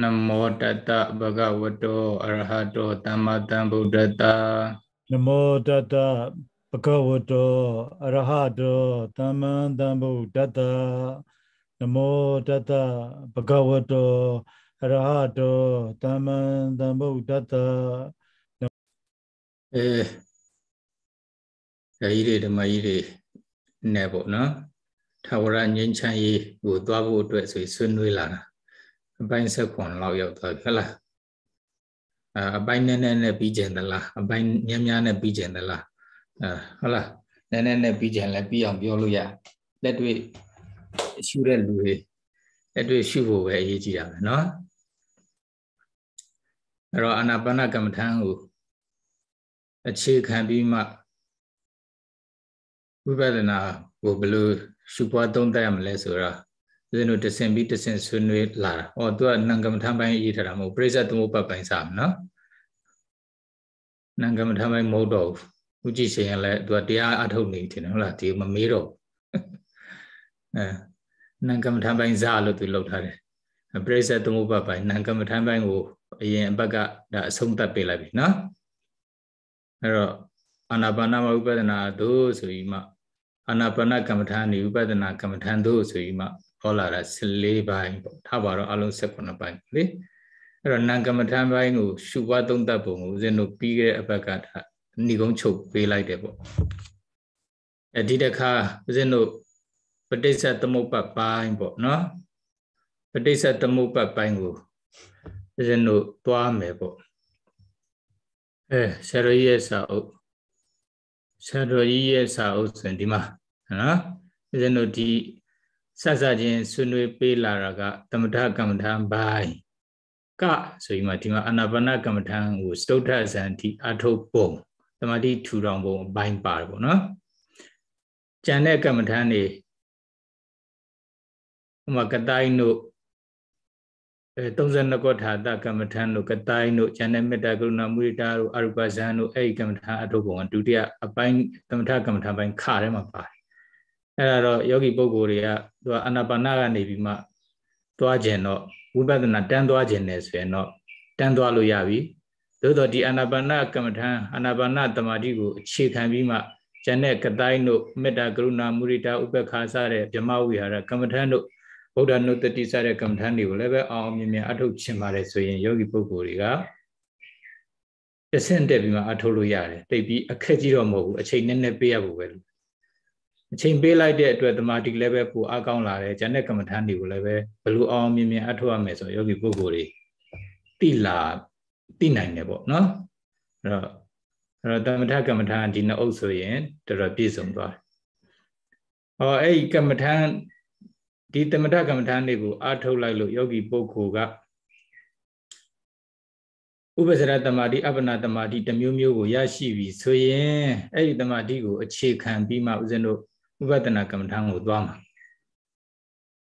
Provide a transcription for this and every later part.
နမောတတဗဂဝတောအရဟတော သမ္မာသမ္ဗုဒ္ဓတာနမောတတဗဂဝတောအရဟတောသမ္မာသမ္ဗုဒ္ဓတာနမောတတဗဂဝတောအရဟတောသမ္မာသမ္ဗုဒ္ဓတာအဲဓမ္မကြီးတွေဓမ္မကြီးတွေနဲ့ပေါ့နော်ထာဝရငြိမ်းချမ်းရေးကိုသွားဖို့အတွက်ဆိုဆွေးနွေးလာတာအပိုင်း16လောက်ရောက်သွားပြီဟုတ်လားအဲအပိုင်းနည်းနည်းနဲ့ပြီးကျင်သလားအပိုင်းများများနဲ့ပြီးကျင်သလားအဲဟုတ်လားနည်းနည်းနဲ့ပြီးကျင်လဲပြီးအောင်ပြောလို့ရလက်တွေ့ရှုတဲ့လူတွေလက်တွေ့ရှုဖို့ပဲအရေးကြီးတာပဲเนาะအဲ့တော့အာနာပါနကမ္မထာကိုအခြေခံပြီးမှဝိပဿနာကိုဘယ်လိုရှုပွားသုံးသပ်ရမလဲဆိုတော့ဦးဇင်းတို့တဆင်ပြီးတဆင်ဆွေးနွေးလာတာ။ဟောသူကနံကမ္မထပိုင်းရေးထားတာမဟုတ်ပရိစ္ဆေသမုပ္ပတ်ပိုင်းစာမနော်။နံကမ္မထပိုင်းမဟုတ်တော့ဘူး။ဦးကြည်ရှင်ကလည်းသူကတရားအထုတ်နေတယ်ဟုတ်လားဒီမမေးတော့ဘူး။အဲနံကမ္မထပိုင်းစာလို့သူလောက်ထားတယ်။ပရိစ္ဆေသမုပ္ပတ်ပိုင်းနံကမ္မထပိုင်းကိုအရင်အပတ်ကဒါအဆုံးသတ်ပေးလိုက်ပြီနော်။အဲ့တော့အာနာပါနမဥပဒနာတို့ဆိုပြီးမှ အာနာပါနကမ္မထာနေဥပဒနာကမ္မထာတို့ဆိုပြီးမှဟောလာတာ14ပိုင်းပေါ့ထားပါတော့အလုံး16ပိုင်းလေအဲ့တော့နာကမ္မထံပိုင်းကို ရှုပွားသုံးသပ်ပုံကိုဦးဇင်းတို့ပြီးခဲ့တဲ့အပတ်ကဏိကုံးချုပ်ပေးလိုက်တယ်ပေါ့အဲ့ဒီတခါဦးဇင်းတို့ပဋိစ္စသမုပ္ပတ်ပိုင်းပေါ့နော်ပဋိစ္စသမုပ္ပတ်ပိုင်းကိုဦးဇင်းတို့သွားမယ်ပေါ့အဲဆရာတော်ကြီးရဲ့စာအုပ်ဆရာတော်ကြီးရဲ့စာအုပ်ဆိုရင်ဒီမှာနော်ဦးဇင်းတို့ဒီဆက်ဆက်ချင်းဆွေးနွေးပေးလာတာကသမထကမ္မထံဘိုင်းကဆိုပြီးမှဒီမှာအာနာပါနကမ္မထံကိုစတုထဇန်တိအထုပ်ပုံတမတိထူထောင်ပုံအပိုင်းပါတယ်ပေါ့နော်။ကြံတဲ့ကမ္မထံနေဥမာကတိုင်းတို့အဲ32ကောထာတကမ္မထံတို့ကတိုင်းတို့ဉာဏ်နဲ့မေတ္တာကရုဏာမုဒိတာတို့အရုပဇန်တို့အဲ့ဒီကမ္မထံအထုပ်ပုံကဒုတိယအပိုင်းသမထကမ္မထံပိုင်းခထဲမှာပါတယ်အဲ့ဒါတော့ယောဂီပုဂ္ဂိုလ်တွေကသူကအနာပါနာကနေပြီးမှသွားကျင်တော့ဝိပဿနာတန်းသွားကျင်တယ်ဆိုရင်တော့တန်းသွားလို့ရပြီသို့တော့ဒီအာနာပါနာကမ္မထံအာနာပါနာတမာတိကိုအခြေခံပြီးမှဉာဏ်နဲ့ကတိုင်းတို့မေတ္တာကရုဏာမုဒိတာဥပ္ပခါစတဲ့ဗြဟ္မဝိဟာရကမ္မထံတို့ဗုဒ္ဓနုတ္တိစတဲ့ကမ္မထံတွေကိုလည်းပဲအောင်အောင်မြင်မြင်အထုတ်ချင်ပါတယ်ဆိုရင်ယောဂီပုဂ္ဂိုလ်တွေကတဆင့်တက်ပြီးမှအထုတ်လို့ရတယ်တိတ်ပြီးအခက်ကြီးတော့မဟုတ်ဘူးအချိန်နဲ့နဲ့ပေးရဖို့ပဲလို့အချိန်ပေးလိုက်တဲ့အတွက်တမာတိလည်းပဲကိုအားကောင်းလာတယ်ဂျန်တဲ့ကမ္မထာန်တွေကိုလည်းပဲဘလူအောင်မြင်မြင်အထောက်အမယ်ဆိုယောဂီပုဂ္ဂိုလ်တွေတိလာတိနိုင်တယ်ပေါ့နော်အဲ့တော့အဲ့တော့တမထကမ္မထာန်ဒီနှုတ်ဆိုရင်တော်တော်ပြည့်စုံသွားတယ်။ဟောအဲ့ဒီကမ္မထာန်ဒီတမထကမ္မထာန်တွေကို အားထုတ်လိုက်လို့ယောဂီပုဂ္ဂိုလ်ကဥပဇရတမာတိအပ္ပနာတမာတိတမျိုးမျိုးကိုရရှိပြီဆိုရင်အဲ့ဒီတမာတိကိုအခြေခံပြီးမှဦးဇင်းတို့ဝိပဿနာကမ္မထံကိုသွားမှာ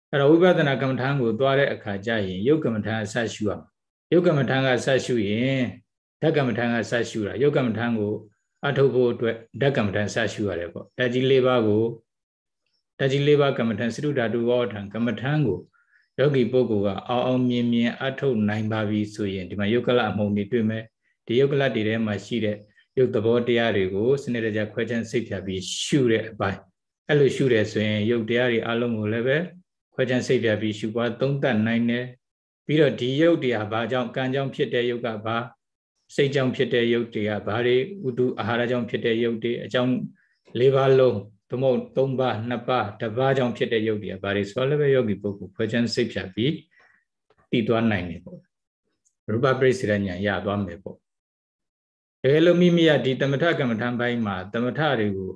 အဲ့တော့ဝိပဿနာကမ္မထံကိုသွားတဲ့အခါကျရင်ယုတ်ကမ္မထံအဆက်ရှုရမှာယုတ်ကမ္မထံကဆက်ရှုရင်ဓကမ္မထံကဆက်ရှုတာယုတ်ကမ္မထံကို အထုတ်ဖို့အတွက်ဓကမ္မထံဆက်ရှုရတယ်ပေါ့ဓာကြီး၄ပါးကိုဓာကြီး၄ပါးကမ္မထံစတုဓာတုဝေါထံကမ္မထံကိုယောဂီပုဂ္ဂိုလ်ကအောင်အောင်မြင်မြင်အထုတ်နိုင်ပါပြီဆိုရင်ဒီမှာယုတ်ကလအမှုန်တွေတွေ့မယ်ဒီယုတ်ကလတွေထဲမှာရှိတဲ့ယုတ်သဘောတရားတွေကိုစနစ်တကျခွဲခြားစိတ်ဖြာပြီးရှုတဲ့အပိုင်းအဲ့လိုရှုတယ်ဆိုရင်ရုပ်တရားတွေအလုံးကိုလည်းပဲခွဲခြားစိတ်ပြပြီးရှုပွားသုံးသပ်နိုင်တယ်ပြီးတော့ဒီရုပ်တရားဘာကြောင့်ကံကြောင့်ဖြစ်တဲ့ရုပ်ကဘာစိတ်ကြောင့်ဖြစ်တဲ့ရုပ်တွေကဘာတွေဥတုအာဟာရကြောင့်ဖြစ်တဲ့ရုပ်တွေအကြောင်း၄ပါးလုံးသမုတ်၃ပါး၂ပါးတပါးကြောင့်ဖြစ်တဲ့ရုပ်တွေကဘာတွေဆိုတော့လည်းပဲယောဂီပုဂ္ဂိုလ်ခွဲခြားစိတ်ပြပြီးတည်သွားနိုင်တယ်ပေါ့ရူပပရိစ္ဆေညာရသွားမယ်ပေါ့တကယ်လို့မိမိရဒီတမထကမ္မထံပိုင်းမှာတမထတွေကို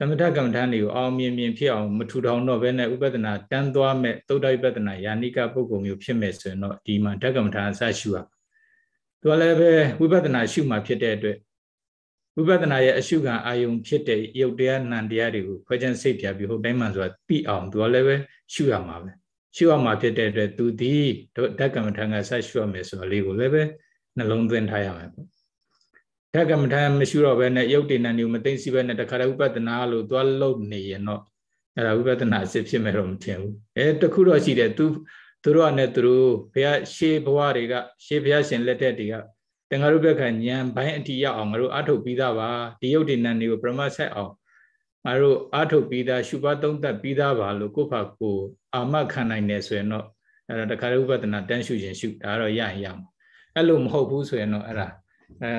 သမထကမ္မထာတွေကိုအောင်မြင်မြင်ဖြစ်အောင်မထူထောင်တော့ဘဲနဲ့ဥပဒနာတန်းသွားမဲ့သုဒ္ဓဥပဒနာယာနိကပုဂ္ဂိုလ်မျိုးဖြစ်မဲ့ဆိုရင်တော့ဒီမှာဓကမ္မထာအစရှုရသူကလည်းပဲဝိပဿနာရှုမှဖြစ်တဲ့အတွက်ဝိပဿနာရဲ့အရှုခံအာယုံဖြစ်တဲ့ယုတ်တရားနံတရားတွေကိုခွဲခြားစိတ်ပြပြီးဟိုတိုင်းမှဆိုတာသိအောင်သူကလည်းပဲရှုရမှာပဲရှုရမှာဖြစ်တဲ့အတွက်သူဒီဓကမ္မထာကစရှုရမယ်ဆိုတာလေးကိုလည်းပဲနှလုံးသွင်းထားရမယ်ပေါ့ထက်ကမ္မထာမရှိတော့ဘဲနဲ့ယုတ်တည်နံညူမသိသိပဲနဲ့တခါတည်းဥပဒနာလို့သွားလုံနေရင်တော့အဲ့ဒါဥပဒနာအစစ်ဖြစ်မယ်တော့မထင်ဘူးအဲတခုတော့ရှိတယ်သူသူတို့ကနဲ့သူတို့ဘုရားရှေးဘဝတွေကရှေးဘုရားရှင်လက်ထက်တွေကတန်ဃာရုပ်ဘက်ကညံပိုင်းအထိရောက်အောင်ငါတို့အထုတ်ပြီးသားပါဒီယုတ်တည်နံညူကိုပရမဆက်အောင်ငါတို့အထုတ်ပြီးသားရှုပါသုံးသပ်ပြီးသားပါလို့ကိုယ့်ဘာကိုအာမခံနိုင်တယ်ဆိုရင်တော့အဲ့ဒါတခါတည်းဥပဒနာတန်းရှုခြင်းရှုဒါတော့ရရင်ရမှာအဲ့လိုမဟုတ်ဘူးဆိုရင်တော့အဲ့ဒါအဲ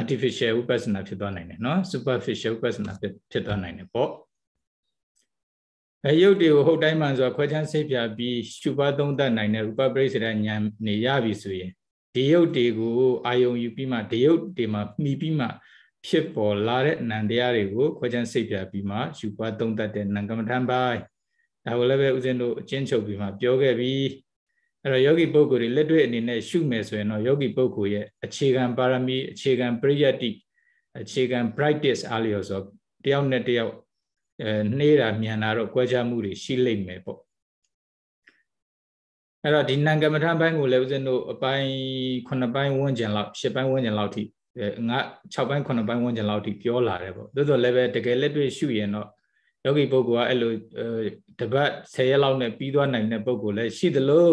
artificial ဥပ္ပဆနာဖြစ်သွားနိုင်တယ်နော် superficial ဥပ္ပဆနာဖြစ်သွားနိုင်တယ်ပေါ့အယုတ်တွေကိုဟုတ်တိုင်းမှန်စွာခွဲခြားစိတ်ပြပြီးရှုပါသုံးသပ်နိုင်တဲ့ဥပပရိစ္ဆေဒဉာဏ်နေရပြီဆိုရင်ဒီယုတ်တွေကိုအာယုံယူပြီးမှဒီယုတ်တွေမှာမှီပြီးမှဖြစ်ပေါ်လာတဲ့အနန္တရားတွေကိုခွဲခြားစိတ်ပြပြီးမှရှုပါသုံးသပ်တဲ့နံကမ္မထံပိုင်းဒါကိုလည်းပဲဦးဇင်းတို့အချင်းချုပ်ပြီးမှပြောခဲ့ပြီးအဲ့တော့ယောဂီပုဂ္ဂိုလ်တွေလက်တွေ့အနေနဲ့ရှုမယ်ဆိုရင်တော့ယောဂီပုဂ္ဂိုလ်ရဲ့အခြေခံပါရမီအခြေခံပရိယတ်တိအခြေခံ practice အားလျော်ဆိုတယောက်နဲ့တယောက်အဲနှေးတာမြန်တာတော့ကြွဲချမှုတွေရှိလိမ့်မယ်ပေါ့အဲ့တော့ဒီနံကမ္မထပိုင်းကိုလည်းဦးဇင်းတို့အပိုင်း9ပိုင်းဝန်းကျင်လောက်10ပိုင်းဝန်းကျင်လောက်ထိငါ6ပိုင်း9ပိုင်းဝန်းကျင်လောက်ထိပြောလာတယ်ပေါ့သို့တော်လည်းပဲတကယ်လက်တွေ့ရှုရင်တော့ယောဂီပုဂ္ဂိုလ်ကအဲ့လိုတပတ်10ရက်လောက်နဲ့ပြီးသွားနိုင်တဲ့ပုဂ္ဂိုလ်လည်းရှိသလို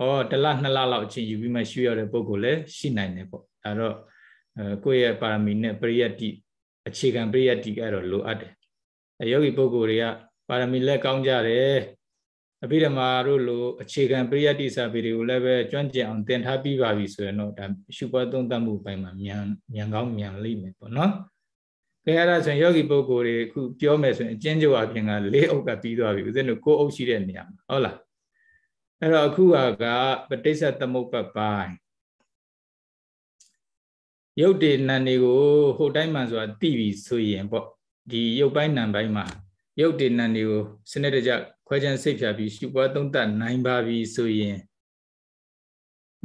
ဩတလနှစ်လလောက်အချင်းယူပြီးမှရှုရတဲ့ပုံကိုလည်းရှိနိုင်တယ်ပေါ့ဒါတော့ကိုယ့်ရဲ့ပါရမီနဲ့ပရိယတ်တိအခြေခံပရိယတ်တိကတော့လိုအပ်တယ်အယောဂီပုဂ္ဂိုလ်တွေကပါရမီလက်ကောင်းကြတယ်အဘိဓမ္မာတို့လိုအခြေခံပရိယတ်တိစာပေတွေကိုလည်းပဲကျွမ်းကျင်အောင်သင်ထားပြီးပါပြီဆိုရင်တော့ဒါရှုပွားသုံးသပ်မှုပိုင်းမှာမြန်မြန်ကောင်းမြန်လိမ့်မယ်ပေါ့နော်ကဲအဲ့ဒါဆိုရင်ယောဂီပုဂ္ဂိုလ်တွေအခုပြောမယ်ဆိုရင်အကျဉ်းချုပ်အပြင်ကလေးအုပ်ကပြီးသွားပြီဦးဇင်းတို့ကိုယ်အုပ်ရှိတဲ့နေရာမှာဟုတ်လားအဲ့တော့အခုဟာကပဋိစ္စသမုပ္ပပိုင်းရုပ်တည်နံတွေကိုဟိုတိုင်းမှန်ဆိုတာသိပြီဆိုရင်ပေါ့ဒီရုပ်ပိုင်းနံပိုင်းမှာ ရုပ်တည်နံတွေကိုစနစ်တကျခွဲခြားစိတ်ဖြာပြီးရှုပွားသုံးသပ်နိုင်ပါပြီဆိုရင်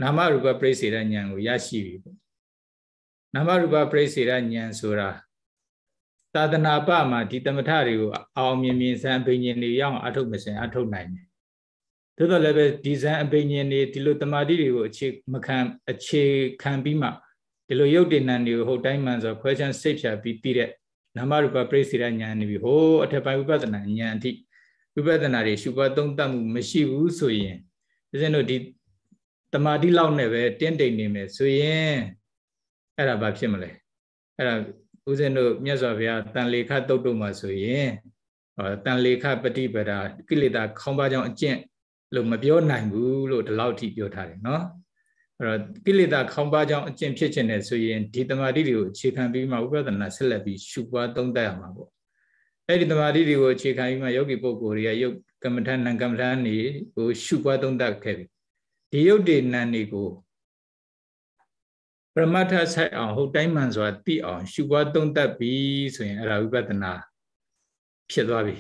နာမရူပပြိစေရဉာဏ်ကို ရရှိပြီပေါ့နာမရူပပြိစေရဉာဏ်ဆိုတာသာသနာပမှာဒီတမထတွေကိုအောင်မြင်မြင်ဆန်းဘိညာဉ်တွေရအောင်အထုတ်မစင်အထုတ်နိုင်တယ်သို့တော်လည်းပဲဒီဇန်အပိညာဉ်တွေဒီလိုတမာတိတွေကိုအခြေမခံအခြေခံပြီးမှဒီလိုရုပ်တည်နံတွေကိုဟုတ်တိုင်းမှန်ဆိုခွဲခြမ်းစိတ်ဖြာပြီးပြီးတဲ့နာမရူပပရိစေရဉာဏ်နေပြီဟိုအထက်ပိုင်းဝိပဿနာဉာဏ်အထိဝိပဿနာတွေရှုပွားသုံးသပ်မှုမရှိဘူးဆိုရင်ဦးဇင်းတို့ဒီတမာတိလောက်နဲ့ပဲတင့်တိမ်နေမယ်ဆိုရင်အဲ့ဒါဘာဖြစ်မလဲအဲ့ဒါဦးဇင်းတို့မြတ်စွာဘုရားတန်လေခတုတ်တို့မှာဆိုရင်တန်လေခပฏิပဒါကိလေသာခေါင်းပါးကြောင့်အကျင့်လို့မပြောနိုင်ဘူးလို့ဒီလောက်ထိပြောထားတယ်နော်အဲ့တော့ကိလေသာခေါင်းပါးကြောင့်အကျင့်ဖြစ်ခြင်းနဲ့ဆိုရင်ဒီတမာတိတွေကိုအခြေခံပြီးမှဥပဒနာဆက်လက်ပြီးရှုပွားသုံးသပ်ရမှာပေါ့အဲ့ဒီတမာတိတွေကိုအခြေခံပြီးမှယောဂီပုဂ္ဂိုလ်တွေကယုတ်ကမ္မဋ္ဌာန်းနံကမ္မဋ္ဌာန်းတွေကိုရှုပွားသုံးသပ်ခဲ့ပြီဒီယုတ်တွေနံတွေကိုပရမတ္ထဆိုင်အောင်ဟုတ်တိုင်းမှန်စွာသိအောင်ရှုပွားသုံးသပ်ပြီးဆိုရင်အဲ့ဒါဝိပဿနာ ဖြစ်သွားပြီ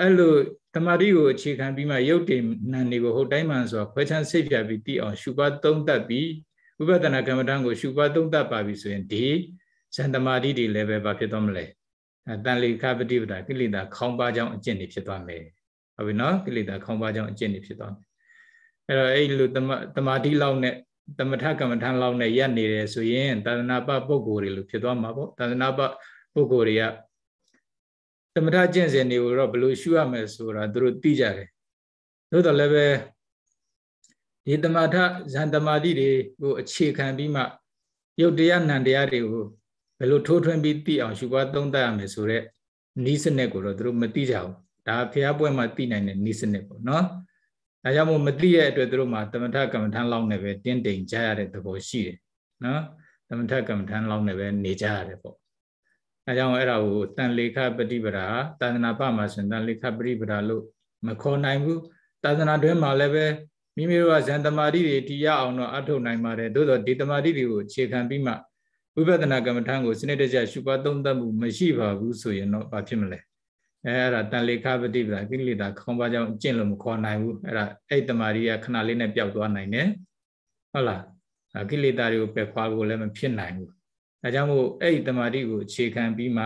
အဲ့တော့အဲ့လိုတမာရီကိုအခြေခံပြီးမှရုပ်တည်နာနေကိုဟုတ်တိုင်းမှန်ဆိုခွဲခြားစိတ်ပြပြီးသိအောင်ရှုပါသုံးသပ်ပြီးဝိပဿနာကမ္မဋ္ဌာန်းကိုရှုပါသုံးသပ်ပါပြီဆိုရင်ဒီဇန်တမာရီတွေလည်းပဲဘာဖြစ်သွားမလဲတန်လေခပတိပဒကိလေသာခေါင်းပါကြောင်းအကျင့်တွေဖြစ်သွားမယ်ဟုတ်ပြီနော်ကိလေသာခေါင်းပါကြောင်းအကျင့်တွေဖြစ်သွားမယ်အဲ့တော့အဲ့လိုတမာတိလောက်နဲ့တမထကမ္မထံလောက်နဲ့ရပ်နေတယ်ဆိုရင်သာသနာပပုဂ္ဂိုလ်တွေလို့ဖြစ်သွားမှာပေါ့သာသနာပပုဂ္ဂိုလ်တွေကသမထကျင့်စဉ်တွေကိုတော့ဘယ်လိုရှုရမယ်ဆိုတာသူတို့သိကြတယ်သို့တော်လည်းပဲဒီသမထဇန်သမာဓိတွေကိုအခြေခံပြီးမှယုတ်တရားနံတရားတွေကိုဘယ်လိုထိုးထွင်းပြီးသိအောင်ရှုပွားသုံးသပ်ရမယ်ဆိုတော့နီးစနစ်ကိုတော့သူတို့မသိကြဘူးဒါဖျားပွဲမှာသိနိုင်တဲ့နီးစနစ်ပေါ့နော်ဒါကြောင့်မို့မသိရတဲ့အတွက်သူတို့မှာသမထကမ္မထန်လောက်နဲ့ပဲတင်းတိမ်ကြရတဲ့သဘောရှိတယ်နော်သမထကမ္မထန်လောက်နဲ့ပဲနေကြရတယ်ပေါ့အဲကြောင့်အဲ့ဒါကိုတန်လေခပฏิပဒါသာသနာပမှာဆိုရင်တန်လေခပฏิပဒါလို့မခေါ်နိုင်ဘူးသာသနာတွင်းမှာလည်းပဲမိမိတို့ကဇန်တမာတိတွေတရားအောင်တော့အထုတ်နိုင်ပါတယ်သို့တော့ဒီတမာတိတွေကိုအခြေခံပြီးမှဝိပဿနာကမ္မထံကိုစနစ်တကျရှုပါသုံးသပ်မှုမရှိပါဘူးဆိုရင်တော့ဘာဖြစ်မလဲအဲအဲ့ဒါတန်လေခပฏิပဒါကိလေသာခေါင်းပါကြောင့်ကျင့်လို့မခေါ်နိုင်ဘူးအဲ့ဒါအဲ့တမာတိကခဏလေးနဲ့ပျောက်သွားနိုင်တယ်ဟုတ်လားကိလေသာတွေကိုပယ်ခွာဖို့လည်းမဖြစ်နိုင်ဘူးဒါကြောင့်မို့အဲ့ဒီတမာတိကိုအခြေခံပြီးမှ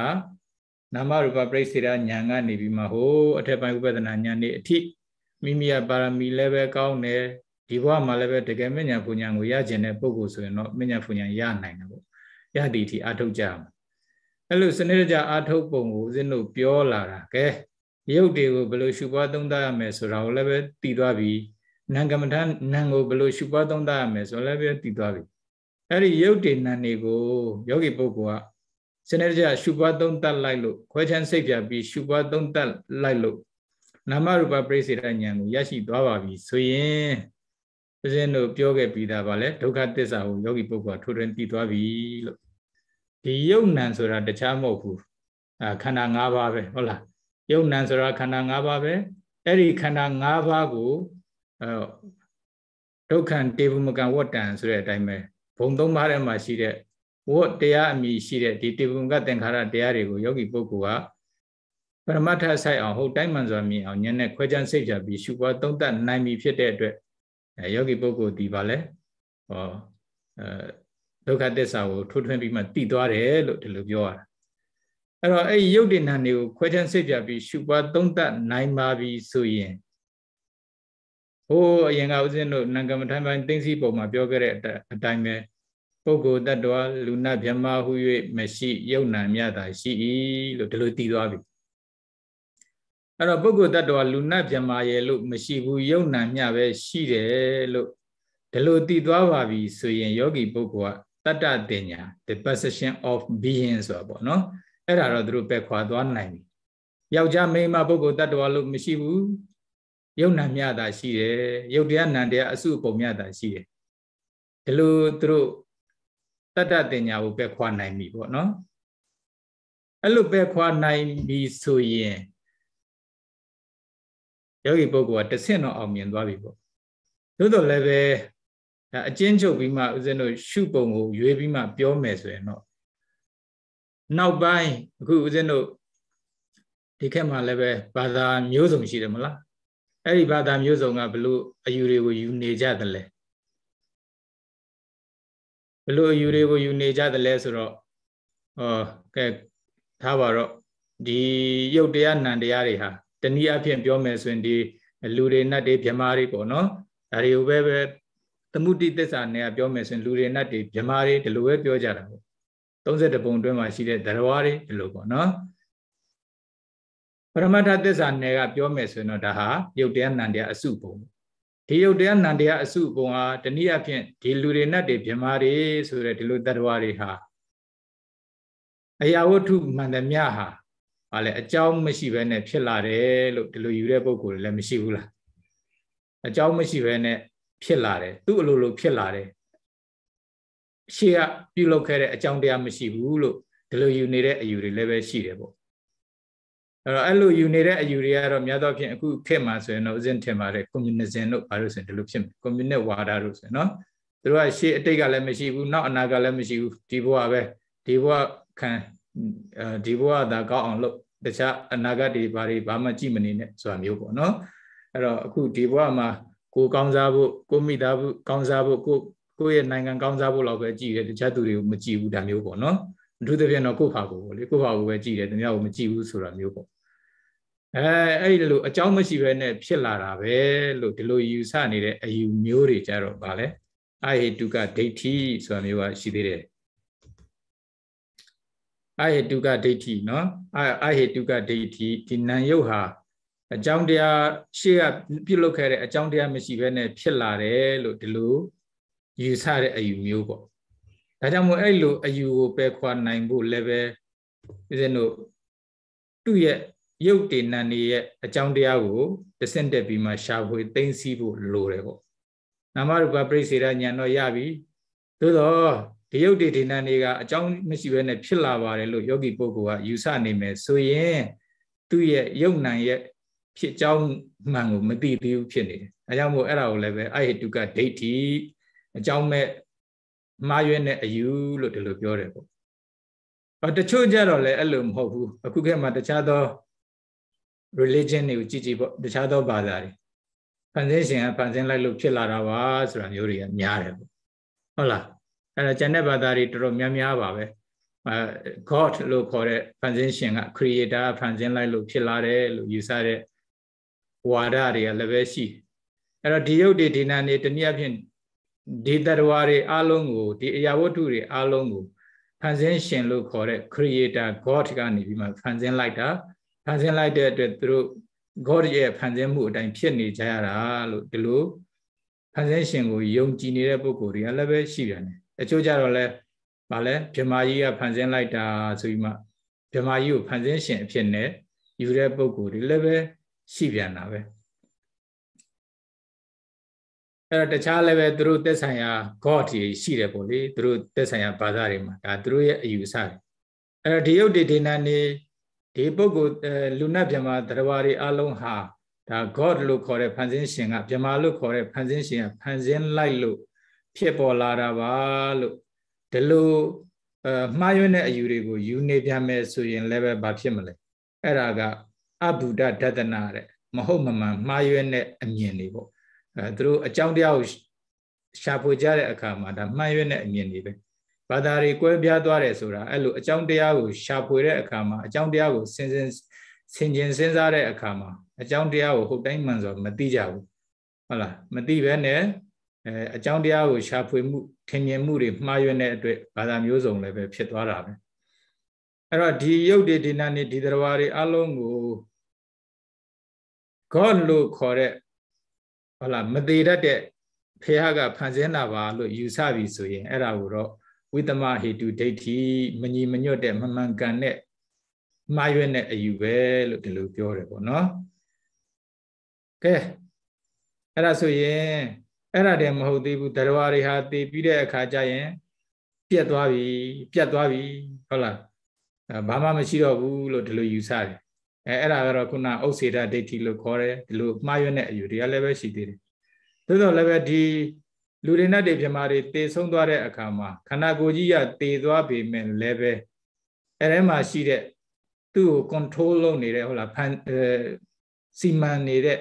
နာမရူပပြိစေရညာကနေပြီးမှဟိုအထက်ပိုင်းဥပဒနာညာနေအထိမိမိရဲ့ပါရမီလည်းပဲကောင်းတယ်ဒီဘဝမှာလည်းပဲတကယ်မညာပူညာကိုရကျင်တဲ့ပုဂ္ဂိုလ်ဆိုရင်တော့မညာပူညာရနိုင်တယ်ပေါ့ရသည့်အထိအထုတ်ကြမှာအဲ့လိုစနစ်တကျအထုတ်ပုံကိုဦးဇင်းတို့ပြောလာတာကဲရုပ်တွေကိုဘယ်လိုရှုပွားသုံးသပ်ရမယ်ဆိုတာကိုလည်းပဲတည်သွားပြီနံကမ္မထနံကိုဘယ်လိုရှုပွားသုံးသပ်ရမယ်ဆိုလည်းပဲတည်သွားပြီအဲ့ဒီရုပ်တည်နံတွေကိုယောဂီပုဂ္ဂိုလ်ကစနေကြရှုပွားသုံးသပ်လိုက်လို့ခွဲခြမ်းစိတ်ပြပြီးရှုပွားသုံးသပ်လိုက်လို့နာမရူပပြိစေတဉာဏ်ကိုရရှိသွားပါပြီဆိုရင်ဦးဇင်းတို့ပြောခဲ့ပြီးသားပါလေဒုက္ခသစ္စာကိုယောဂီပုဂ္ဂိုလ်ထိုးထွင်းသိသွားပြီလို့ဒီယုံ nant ဆိုတာတခြားမဟုတ်ဘူးအာခန္ဓာ၅ပါးပဲဟုတ်လားယုံ nant ဆိုတာခန္ဓာ၅ပါးပဲအဲ့ဒီခန္ဓာ၅ပါးကိုဒုက္ခံတေဘုမကံဝတ္တံဆိုတဲ့အတိုင်းပဲုံသုံးပါးထဲမှာရှိတဲ့ဝတ်တရားအမိရှိတဲ့ဒီတေကုံကသင်္ခါရတရားတွေကိုယောဂီပုဂ္ဂိုလ်ကပရမတ္ထဆိုင်အောင်ဟုတ်တိုင်းမှန်စွာမြင်အောင်ဉာဏ်နဲ့ခွဲခြမ်းစိတ်ဖြတ်ပြီးရှုပွားသုံးသပ်နိုင်ပြီဖြစ်တဲ့အတွက်ယောဂီပုဂ္ဂိုလ်ဒီပါလဲဟောအဲဒုက္ခသစ္စာကိုထိုးထွင်းပြီးမှတည်သွားတယ်လို့ဒီလိုပြောရတာအဲ့တော့အဲ့ဒီယုတ်တိဏ္ဏတွေကိုခွဲခြမ်းစိတ်ဖြတ်ပြီးရှုပွားသုံးသပ်နိုင်ပါပြီဆိုရင်ဟိုးအရင်ကဥစဉ်တို့နံကမ္မထိုင်ပိုင်းသိသိပုံမှာပြောခဲ့တဲ့အတိုင်းပဲပုဂ္ဂိုလ်တ attva လူနာဗြဟ္မာဟု၍မရှိယုံနာမြတာရှိ၏လို့ဒီလိုသိသွားပြီအဲ့တော့ပုဂ္ဂိုလ်တ attva လူနာဗြဟ္မာရဲ့လို့မရှိဘူးယုံနာမြပဲရှိတယ်လို့ဒီလိုသိသွားပါပြီဆိုရင်ယောဂီပုဂ္ဂိုလ်ကတတ္တတင်ညာ the possession of being ဆိုတာပေါ့နော်အဲ့ဒါတော့သူတို့ပဲခွာသွားနိုင်ပြီယောက်ျားမိန်းမပုဂ္ဂိုလ်တ attva လို့မရှိဘူးယုံနာမြတာရှိတယ်ယုတ်တရားနံတရားအစုအပုံမြတာရှိတယ်ဒီလိုသူတို့တတ္တတင်ညာကိုပဲခွာနိုင်ပြီပေါ့နော်အဲ့လိုပဲခွာနိုင်ပြီဆိုရင်ယောဂီပုဂ္ဂိုလ်ကတဆင့်တော့အောင်မြင်သွားပြီပေါ့သို့တော်လည်းပဲအကျဉ်းချုပ်ပြီးမှဦးဇင်းတို့ရှုပုံကိုရွေးပြီးမှပြောမယ်ဆိုရင်တော့နောက်ပိုင်းအခုဦးဇင်းတို့ဒီခက်မှာလည်းပဲဘာသာမျိုးစုံရှိတယ်မလားအဲ့ဒီဘာသာမျိုးစုံကဘလို့အယူတွေကိုယူနေကြတယ်လဲဘလို့အယူတွေကိုယူနေကြသလဲဆိုတော့ဟောကဲထားပါတော့ဒီရုပ်တရားနံတရားတွေဟာတနည်းအားဖြင့်ပြောမယ်ဆိုရင်ဒီလူတွေနတ်တွေမြမာတွေပေါ့နော်ဒါတွေကိုပဲပဲသမုတိသစ္စာနဲ့ပြောမယ်ဆိုရင်လူတွေနတ်တွေမြမာတွေဒီလိုပဲပြောကြတာပေါ့32ပုံအတွင်းမှာရှိတဲ့တရားတွေဒီလိုပေါ့နော်ပရမတ္ထသစ္စာနယ်ကပြောမယ်ဆိုရင်တော့ဒါဟာရုပ်တရားနံတရားအစုပုံဒီယုတ်တရားနန္တရားအစုအပုံအားတနည်းအားဖြင့်ဒီလူတွေနဲ့တွေမြမာတွေဆိုတဲ့ဒီလိုတ attva တွေဟာအရာဝတ္ထုမှန်သမျှဟာဘာလဲအကြောင်းမရှိဘဲနဲ့ဖြစ်လာတယ်လို့ဒီလိုယူတဲ့ပုံကိုလည်းမရှိဘူးလားအကြောင်းမရှိဘဲနဲ့ဖြစ်လာတယ်သူ့အလိုလိုဖြစ်လာတယ်ရှေ့ကပြုလုပ်ခဲ့တဲ့အကြောင်းတရားမရှိဘူးလို့ဒီလိုယူနေတဲ့အယူတွေလည်းပဲရှိတယ်ပေါ့အဲ့တော့အဲ့လိုယူနေတဲ့အယူတွေကတော့များသောဖြင့်အခုခေတ်မှာဆိုရင်တော့ဥစဉ်ထင်ပါတယ် communism တို့ဘာလို့ဆိုရင်ဒီလိုဖြစ်မယ် communist ဝါဒတို့ဆိုရင်နော်သူတို့ကရှေ့အတိတ်ကလည်းမရှိဘူးနောက်အနာကလည်းမရှိဘူးဒီဘဝပဲဒီဘဝခံဒီဘဝသာကောက်အောင်လုပ်တခြားအနာဂတ်တွေဘာတွေဘာမှကြည့်မနေနဲ့ဆိုတာမျိုးပေါ့နော်အဲ့တော့အခုဒီဘဝမှာကိုကောင်းစားဖို့ကိုမိသားစုကောင်းစားဖို့ကိုကိုယ့်ရဲ့နိုင်ငံကောင်းစားဖို့လောက်ပဲကြည့်ရတယ်တခြားသူတွေကိုမကြည့်ဘူးဒါမျိုးပေါ့နော်အထူးသဖြင့်တော့ကိုယ့်ဟာကိုယ်ပေါ့လေကိုယ့်ဟာကိုယ်ပဲကြည့်တယ်တကယ်ကိုမကြည့်ဘူးဆိုတာမျိုးပေါ့အဲအဲ့ဒီလိုအကြောင်းမရှိဘဲနဲ့ဖြစ်လာတာပဲလို့ဒီလိုယူဆနေတဲ့အယူမျိုးတွေကြတော့ဗာလဲအဟိတုကဒိဋ္ဌိဆိုတာမျိုးကရှိသေးတယ်အဟိတုကဒိဋ္ဌိနော်အဟိတုကဒိဋ္ဌိဒီနံယုတ်ဟာအကြောင်းတရားရှေ့ကပြုတ်လုခဲ့တဲ့အကြောင်းတရားမရှိဘဲနဲ့ဖြစ်လာတယ်လို့ဒီလိုယူဆတဲ့အယူမျိုးပေါ့ဒါကြောင့်မို့အဲ့လိုအယူကိုပယ်ခွာနိုင်ဖို့လည်းပဲဦးဇင်းတို့သူ့ရဲ့ရုပ်တည်နံနေရဲ့အကြောင်းတရားကိုတဆင့်တက်ပြီးမှ ရှာဖွေသိသိဖို့လိုတယ်ပေါ့နာမရူပပြိစေရညာတော့ရပြီသို့တော့ဒီရုပ်တည်ဒီနံနေကအကြောင်းမရှိဘဲနဲ့ဖြစ်လာပါတယ်လို့ယောဂီပုဂ္ဂိုလ်ကယူဆနေမယ်ဆိုရင်သူ့ရဲ့ရုပ်နံရဲ့ဖြစ်ကြောင်းမှန်ကိုမသိသေးဘူးဖြစ်နေတယ်အဲကြောင့်မို့အဲ့ဒါကိုလည်းပဲအဟိတုကဒိဋ္ဌိအကြောင်းမဲ့မှားရွေးတဲ့အယူလို့ဒီလိုပြောတယ်ပေါ့။အော်တချို့ကြတော့လည်းအဲ့လိုမဟုတ်ဘူး။အခုခေတ်မှာတခြားသော religion တွေကိုကြည့်ကြည့်ပေါ့။တခြားသောဘာသာတွေ။ဖန်ဆင်းရှင်ကဖန်ဆင်းလိုက်လို့ဖြစ်လာတာပါဆိုတာမျိုးတွေကများတယ်ပေါ့။ဟုတ်လား။အဲ့တော့ဂျန်တဲ့ဘာသာတွေတော်တော်များများပါပဲ။ God လို့ခေါ်တဲ့ဖန်ဆင်းရှင်က creator ဖန်ဆင်းလိုက်လို့ဖြစ်လာတယ်လို့ယူဆတဲ့ဝါဒတွေကလည်းပဲရှိ။အဲ့တော့ဒီယုတ်တွေဒီနာနေတနည်းအားဖြင့်ဒီတ attva တွေအလုံးကိုဒီအရာဝတ္ထုတွေအလုံးကိုဖန်ဆင်းရှင်လို့ခေါ်တဲ့ creator god ကနေပြီးမှဖန်ဆင်းလိုက်တာဖန်ဆင်းလိုက်တဲ့အတွက်သူတို့ god ရဲ့ဖန်ဆင်းမှုအတိုင်းဖြစ်နေကြရတာလို့ဒီလိုဖန်ဆင်းရှင်ကိုယုံကြည်နေတဲ့ပုဂ္ဂိုလ်တွေကလည်းပဲရှိပြန်တယ်အချို့ကြတော့လဲဗာလဲဗြဟ္မာကြီးကဖန်ဆင်းလိုက်တာဆိုပြီးမှဗြဟ္မာကြီးကိုဖန်ဆင်းရှင်အဖြစ်နဲ့ယူတဲ့ပုဂ္ဂိုလ်တွေလည်းပဲရှိပြန်တာပဲ။အဲ့တော့တခြားလည်းပဲသူတို့သက်ဆိုင်ရာ god တွေရှိတယ်ပေါ့လေသူတို့သက်ဆိုင်ရာဘာသာတွေမှာဒါသူတို့ရဲ့အယူဆတွေအဲ့တော့ဒီယုတ်တိဒေနာနေဒီပုဂ္ဂိုလ်လူနတ်မြမာတရားတွေအလုံးဟာဒါ god လို့ခေါ်တဲ့ဖန်ဆင်းရှင်ကမြမာလို့ခေါ်တဲ့ဖန်ဆင်းရှင်ကဖန်ဆင်းလိုက်လို့ဖြစ်ပေါ်လာတာပါလို့ဒီလိုမှားယွင်းတဲ့အယူတွေကိုယူနေပြန်မယ်ဆိုရင်လည်းပဲဘာဖြစ်မလဲအဲ့ဒါကအဘုဒ္ဓဒတနာတဲ့မဟုတ်မမှန်မှားယွင်းတဲ့အမြင်တွေပေါ့အဲသူတို့အကြောင်းတရားကိုရှာဖွေကြတဲ့အခါမှာဒါမှန်ရွက်တဲ့အမြင်တွေပဲဘာသာတွေကွဲပြားသွားတယ်ဆိုတာအဲ့လိုအကြောင်းတရားကိုရှာဖွေတဲ့အခါမှာအကြောင်းတရားကိုစဉ်စဉ်ဆင်ခြင်စဉ်းစားတဲ့အခါမှာအကြောင်းတရားကိုဟုတ်တိုင်းမှန်စွာမသိကြဘူးဟုတ်လားမသိဘဲနဲ့အဲအကြောင်းတရားကိုရှာဖွေမှုထင်မြင်မှုတွေမှားယွင်းတဲ့အတွက်ဘာသာမျိုးစုံလည်းပဲဖြစ်သွားတာပဲအဲ့တော့ဒီရုပ်တွေဒီနာနေဒီတရားတွေအလုံးကို God လို့ခေါ်တဲ့ဟုတ်လားမသေးတတ်တဲ့ဖះကဖန်ဆင်းတာပါလို့ယူဆပြီဆိုရင်အဲ့ဒါကိုတော့ဝိသမဟေတုဒိဋ္ဌိမညီမညွတ်တဲ့မမှန်ကန်တဲ့မှားရွက်တဲ့အယူပဲလို့ဒီလိုပြောတယ်ပေါ့နော်ကဲအဲ့ဒါဆိုရင်အဲ့ဒါတည်းမဟုတ်သေးဘူးတရားတွေဟာတည်ပြီးတဲ့အခါကျရင် ပြက်သွားပြီပြက်သွားပြီဟုတ်လားဘာမှမရှိတော့ဘူးလို့ဒီလိုယူဆတယ်အဲအဲ့ဒါကတော့ခုနဥစ္စေတဒိဋ္ဌိလို့ခေါ်တယ်ဒီလိုမှားရွက်တဲ့အယူတွေကလည်းပဲရှိသေးတယ်သို့သော်လည်းပဲဒီလူတွေနဲ့တေပြမာတွေတေဆုံးသွားတဲ့အခါမှာ ခန္ဓာကိုယ်ကြီးကတေသွားပေမဲ့လည်းပဲအဲထဲမှာရှိတဲ့သူ့ကို control လုပ်နေတဲ့ဟုတ်လားဖန်စီမံနေတဲ့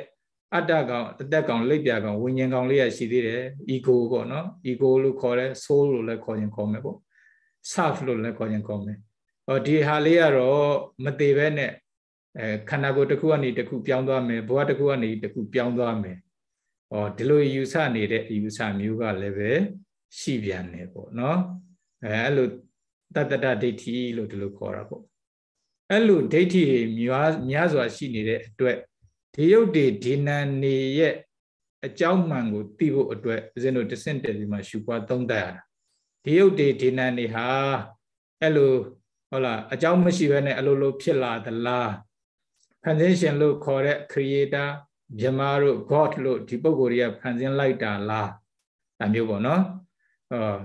အတ္တကောင်အသက်ကောင်လိပ်ပြကောင်ဝိညာဉ်ကောင်လေးရရှိသေးတယ် ego ပေါ့နော် ego လို့ခေါ်တယ် soul လို့လည်းခေါ်ရင်ခေါ်မယ်ပေါ့ self လို့လည်းခေါ်ရင်ခေါ်မယ်။အော်ဒီဟာလေးကတော့မသေးပဲနဲ့အဲခန္ဓာကိုယ်တစ်ခုကနေတစ်ခုပြောင်းသွားမယ်ဘဝတစ်ခုကနေတစ်ခုပြောင်းသွားမယ်ဟောဒီလိုယူဆနေတဲ့အယူဆမျိုးကလည်းပဲရှိပြန်တယ်ပေါ့နော်အဲအဲ့လိုတတတဒိဋ္ဌိလို့ဒီလိုခေါ်တာပေါ့အဲ့လိုဒိဋ္ဌိများများစွာရှိနေတဲ့အတွက်ဒီယုတ်တွေဒီနံနေရဲ့အကြောင်းမှန်ကိုသိဖို့အတွက်ဦးဇင်းတို့တဆင့်တယ်ဒီမှာရှုပွားသုံးသပ်ရတာဒီယုတ်တွေဒီနံနေဟာအဲ့လိုဟုတ်လားအကြောင်းမရှိဘဲနဲ့အလိုလို ဖြစ်လာသလားဖန်ဆင်းရှင်လို့ခေါ်တဲ့ creator မြမာတို့ god လို့ဒီပုံကိုယ်တွေကဖန်ဆင်းလိုက်တာလားဒါမျိုးပေါ့နော်ဟော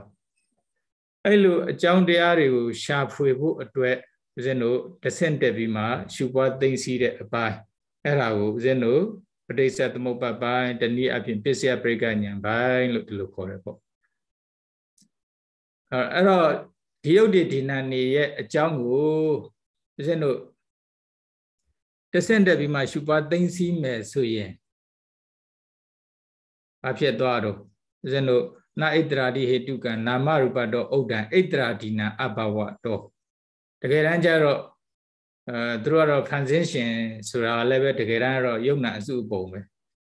အဲ့လိုအကြောင်းတရားတွေကိုရှာဖွေဖို့အတွက်ဦးဇင်းတို့တဆင့်တက်ပြီးမှရှုပွားသိသိတဲ့အပိုင်းအဲ့ဒါကိုဦးဇင်းတို့ပဋိစ္စသမုပ္ပါပိုင်းတနည်းအပြင်ပစ္စယပရိက္ခဉာဏ်ပိုင်းလို့ဒီလိုခေါ်တယ်ပေါ့အဲ့တော့ဒီယုတ်တိဒီနံနေရဲ့အကြောင်းကိုဦးဇင်းတို့တဆင့်တက်ပြီးမှရှုပါသိမ့်စီမယ်ဆိုရင်အဖြစ်သွားတော့ဦးဇင်းတို့နာဣတရာတိဟေတုကံနာမရူပတောဥဒ္ဒံဣတရာဒီနံအဘဝတောတကယ်တမ်းကျတော့အဲသူတို့ကတော့ transition ဆိုတာလည်းပဲတကယ်တမ်းကတော့ယုံနာအစုပုံပဲ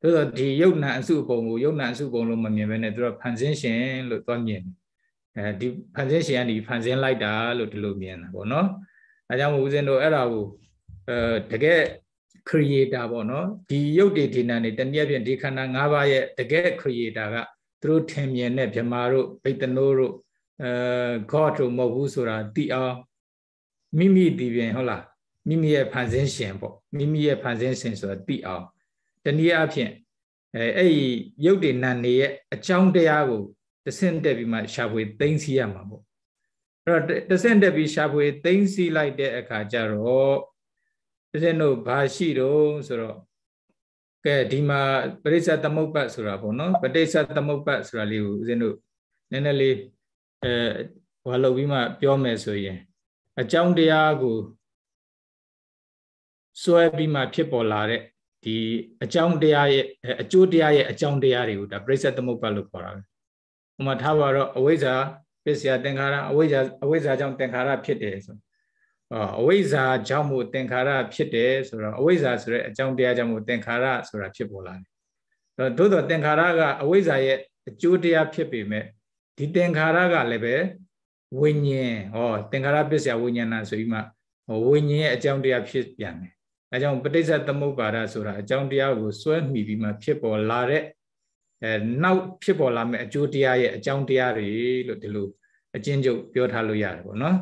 သို့တော့ဒီယုံနာအစုပုံကိုယုံနာအစုပုံလို့မမြင်ဘဲနဲ့သူတို့ transition လို့သွားမြင်တယ်အဲဒီ transition ကဒီ transition လိုက်တာလို့ဒီလိုမြင်တာပေါ့နော်အဲကြောင့်မို့ဦးဇင်းတို့အဲ့ဒါကိုအဲတကယ် creator ပေါ့နော်ဒီရုပ်တည်ဒီနာနေတနည်းဖြင့်ဒီခန္ဓာ၅ပါးရဲ့တကယ် creator ကသူတို့ထင်မြင်တဲ့ဗြဟ္မာတို့ဗိတ္တနိုးတို့အဲ god တို့မဟုတ်ဘူးဆိုတာသိအောင်မိမိဒီပြင် ဟုတ်လားမိမိရဲ့ဖန်ဆင်းရှင်ပေါ့မိမိရဲ့ဖန်ဆင်းရှင်ဆိုတာသိအောင်တနည်းအားဖြင့်အဲအဲ့ဒီရုပ်တည်နာနေရဲ့အကြောင်းတရားကိုတဆင့်တက်ပြီးမှရှာဖွေသိသိရမှာပေါ့အဲ့တော့တဆင့်တက်ပြီးရှာဖွေသိသိလိုက်တဲ့အခါကျတော့ဦးဇင်းတို့ဘာရှိတော့ဆိုတော့ကဲဒီမှာပရိစ္ဆသမုပ္ပတ်ဆိုတာပေါ့နော်ပရိစ္ဆသမုပ္ပတ်ဆိုတာလေးကိုဦးဇင်းတို့နည်းနည်းလေးအဲဟောလုပ်ပြီးမှ ပြောမယ်ဆိုရင်အကြောင်းတရားကိုစွဲပြီးမှဖြစ်ပေါ်လာတဲ့ဒီအကြောင်းတရားရဲ့အကျိုးတရားရဲ့အကြောင်းတရားတွေကိုဒါပရိစ္ဆေသမုပ္ပါလို့ခေါ်တာပဲ။ဥပမာထားပါတော့အဝိဇ္ဇာပစ္စယသင်္ခါရအဝိဇ္ဇာအဝိဇ္ဇာကြောင့်သင်္ခါရဖြစ်တယ်ဆိုအဝိဇ္ဇာကြောင့်မို့သင်္ခါရဖြစ်တယ်ဆိုတော့အဝိဇ္ဇာဆိုတဲ့အကြောင်းတရားကြောင့်မို့သင်္ခါရဆိုတာဖြစ်ပေါ်လာတယ်သို့တော့သင်္ခါရကအဝိဇ္ဇာရဲ့အကျိုးတရားဖြစ်ပေမဲ့ဒီသင်္ခါရကလည်းပဲဝိညာဉ်ဟောသင်္ခါရပစ္စယဝိညာဏဆိုပြီးမှဝိညာဉ်ရဲ့အကြောင်းတရားဖြစ်ပြန်တယ်အဲကြောင့်ပဋိစ္စသမုပ္ပါဒဆိုတာအကြောင်းတရားကိုစွဲမိပြီးမှဖြစ်ပေါ်လာတဲ့အဲနောက်ဖြစ်ပေါ်လာမယ့်အကျိုးတရားရဲ့အကြောင်းတရားတွေလို့ဒီလိုအကျဉ်းချုပ်ပြောထားလို့ရတယ်ပေါ့နော်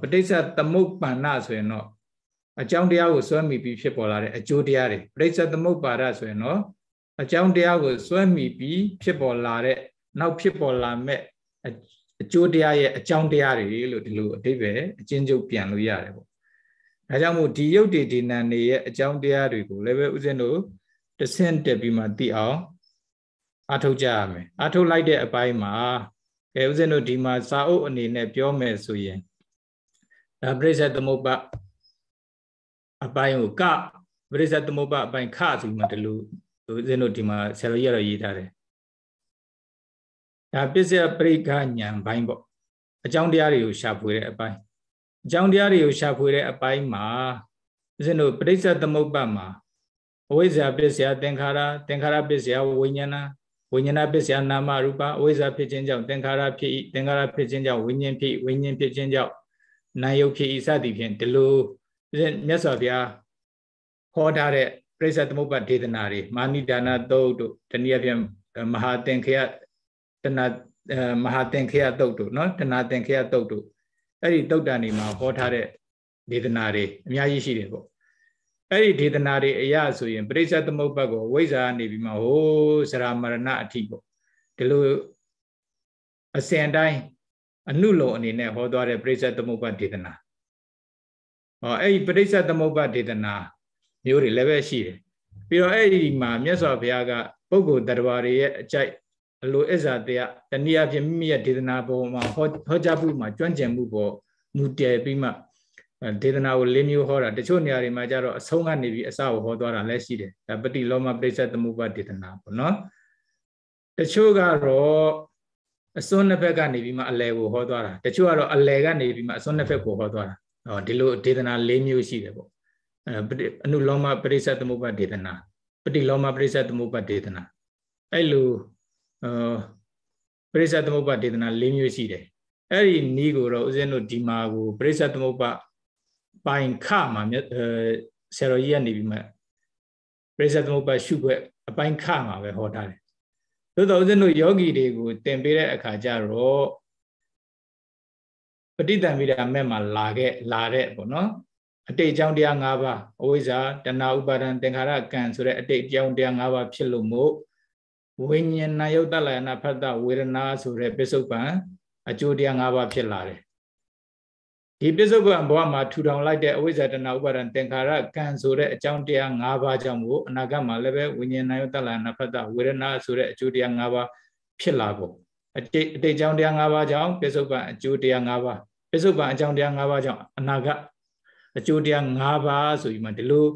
ပဋိစ္စသမုပ္ပန္နဆိုရင်တော့အကြောင်းတရားကိုစွဲမိပြီး ဖြစ်ပေါ်လာတဲ့အကျိုးတရားတွေပဋိစ္စသမုပ္ပါဒဆိုရင်တော့အကြောင်းတရားကိုစွဲမိပြီးဖြစ်ပေါ်လာတဲ့နောက်ဖြစ်ပေါ်လာမဲ့အကျိုးတရားရဲ့အကြောင်းတရားတွေလို့ဒီလိုအတိပ္ပယ်အချင်းချုပ်ပြန်လို့ရတယ်ပေါ့ဒါကြောင့်မို့ဒီယုတ်တိဒီနံတွေရဲ့အကြောင်းတရားတွေကိုလည်းပဲဥစဉ်တို့တဆင့်တက်ပြီးမှသိအောင်အထုတ်ကြရမယ်အထုတ်လိုက်တဲ့အပိုင်းမှာကဲဥစဉ်တို့ဒီမှာစာအုပ်အနေနဲ့ပြောမယ်ဆိုရင်ဒါပရိစ္ဆေသမုပ္ပအပိုင်းကိုကပရိစ္ဆေသမုပ္ပအပိုင်းခဆိုမှဒီလိုဦးဇင်းတို့ဒီမှာဆရာတော်ကြီးကတော့ရေးထားတယ်ဒါပစ္စယပရိက္ခဉာဏ်ပိုင်းပေါ့အကြောင်းတရားတွေကိုရှာဖွေတဲ့အပိုင်းအကြောင်းတရားတွေကိုရှာဖွေတဲ့အပိုင်းမှာဦးဇင်းတို့ပရိစ္ဆေသမုပ္ပမှာအဝိဇ္ဇာပစ္စယသင်္ခါရသင်္ခါရပစ္စယဝိညာဏဝိညာဏပစ္စယနာမရူပအဝိဇ္ဇာဖြစ်ခြင်းကြောင့်သင်္ခါရဖြစ်၏သင်္ခါရဖြစ်ခြင်းကြောင့်ဝိညာဉ်ဖြစ်ဝိညာဉ်ဖြစ်ခြင်းကြောင့်နာယုတ်ဖြစ်ဤစသည်ဖြင့်ဒီလိုမြတ်စွာဘုရားခေါ်ထားတဲ့ပြိဿသမုပ္ပါဒေသနာတွေမာနိဒါနာတုတ်တို့တနည်းအားဖြင့်မဟာသင်္ခယတဏမဟာသင်္ခယတုတ်တို့နော်တဏသင်္ခယတုတ်တို့အဲ့ဒီတုတ်တန်နေမှာဟောထားတဲ့ဒေသနာတွေအများကြီးရှိတယ်ပေါ့အဲ့ဒီဒေသနာတွေအရာဆိုရင်ပြိဿသမုပ္ပါကိုဝိဇာနေပြီးမှဟိုးဇရာမရဏအထိပေါ့ဒီလိုအစဉ်တိုင်းအနုလောအနေနဲ့ဟောသွားတဲ့ပရိစ္ဆေသမုပ္ပါဒေသနာဟောအဲ့ဒီပရိစ္ဆေသမုပ္ပါဒေသနာမျိုးတွေလည်းပဲရှိတယ်ပြီးတော့အဲ့ဒီမှာမြတ်စွာဘုရားက ပုဂ္ဂိုလ်တရားတွေရဲ့အကြိုက်အလိုအစ္ဆာတရားတနည်းအားဖြင့်မိမိရဲ့ဒေသနာပေါ်မှာဟောဟောကြားမှုမှာကြွန့်ကျင်မှုပေါ်မူတည်ပြီးမှဒေသနာကို၄မျိုးဟောတာတချို့နေရာတွေမှာကျတော့အဆုံးကနေပြီးအစကိုဟောသွားတာလည်းရှိတယ်ဒါပฏิလောမပရိစ္ဆေသမုပ္ပါဒေသနာပေါ့နော်တချို့ကတော့အစွန်းနှစ်ဖက်ကနေပြီးမှအလယ်ကိုဟောသွားတာတချို့ကတော့အလယ်ကနေပြီးမှအစွန်းနှစ်ဖက်ကိုဟောသွားတာဟောဒီလိုဒေသနာ၄မျိုးရှိတယ်ပေါ့အဲအနုလောမပရိစ္ဆသမုပ္ပါဒေသနာပฏิလောမပရိစ္ဆသမုပ္ပါဒေသနာအဲ့လိုပရိစ္ဆသမုပ္ပါဒေသနာ၄မျိုးရှိတယ်အဲ့ဒီနီးကိုတော့ဦးဇင်းတို့ဒီမှာကိုပရိစ္ဆသမုပ္ပါပိုင်ခမှာဆရာတော်ကြီးကနေပြီးမှပရိစ္ဆသမုပ္ပါရှုခွက်အပိုင်းခမှာပဲဟောထားတယ်သို့တော်ဦးဇင်းတို့ယောဂီတွေကိုသင်ပေးတဲ့အခါကျတော့ပဋိသင်္ဗိဒမဲ့မှာလာခဲ့လာတဲ့ပေါ့နော် အတိတ်အကြောင်းတရား၅ပါးအဝိဇ္ဇာတဏှာဥပါဒံသင်္ခါရကံဆိုတဲ့အတိတ်အကြောင်းတရား၅ပါးဖြစ်လို့မို့ဝိညာဏယုတ်တလယနာဖတ်တဝေဒနာဆိုတဲ့ပစ္စုပန်အကျိုးတရား၅ပါးဖြစ်လာတယ်ဒီပြစ္ဆုတ်ကံဘဝမှာထူထောင်လိုက်တဲ့အဝိဇ္ဇာတဏဥပါဒံသင်္ခါရကံဆိုတဲ့အကြောင်းတရား၅ပါးကြောင့်ကိုအနာဂတ်မှာလည်းပဲဝိညာဉ်နာယတလနာဖတ်တာဝေဒနာဆိုတဲ့အကျိုးတရား၅ပါးဖြစ်လာကုန်အတိတ်အတိတ်ကြောင့်တရား၅ပါးကြောင့်ပြစ္ဆုတ်ကံအကျိုးတရား၅ပါးပြစ္ဆုတ်ကံအကြောင်းတရား၅ပါးကြောင့်အနာဂတ်အကျိုးတရား၅ပါးဆိုပြီးမှဒီလို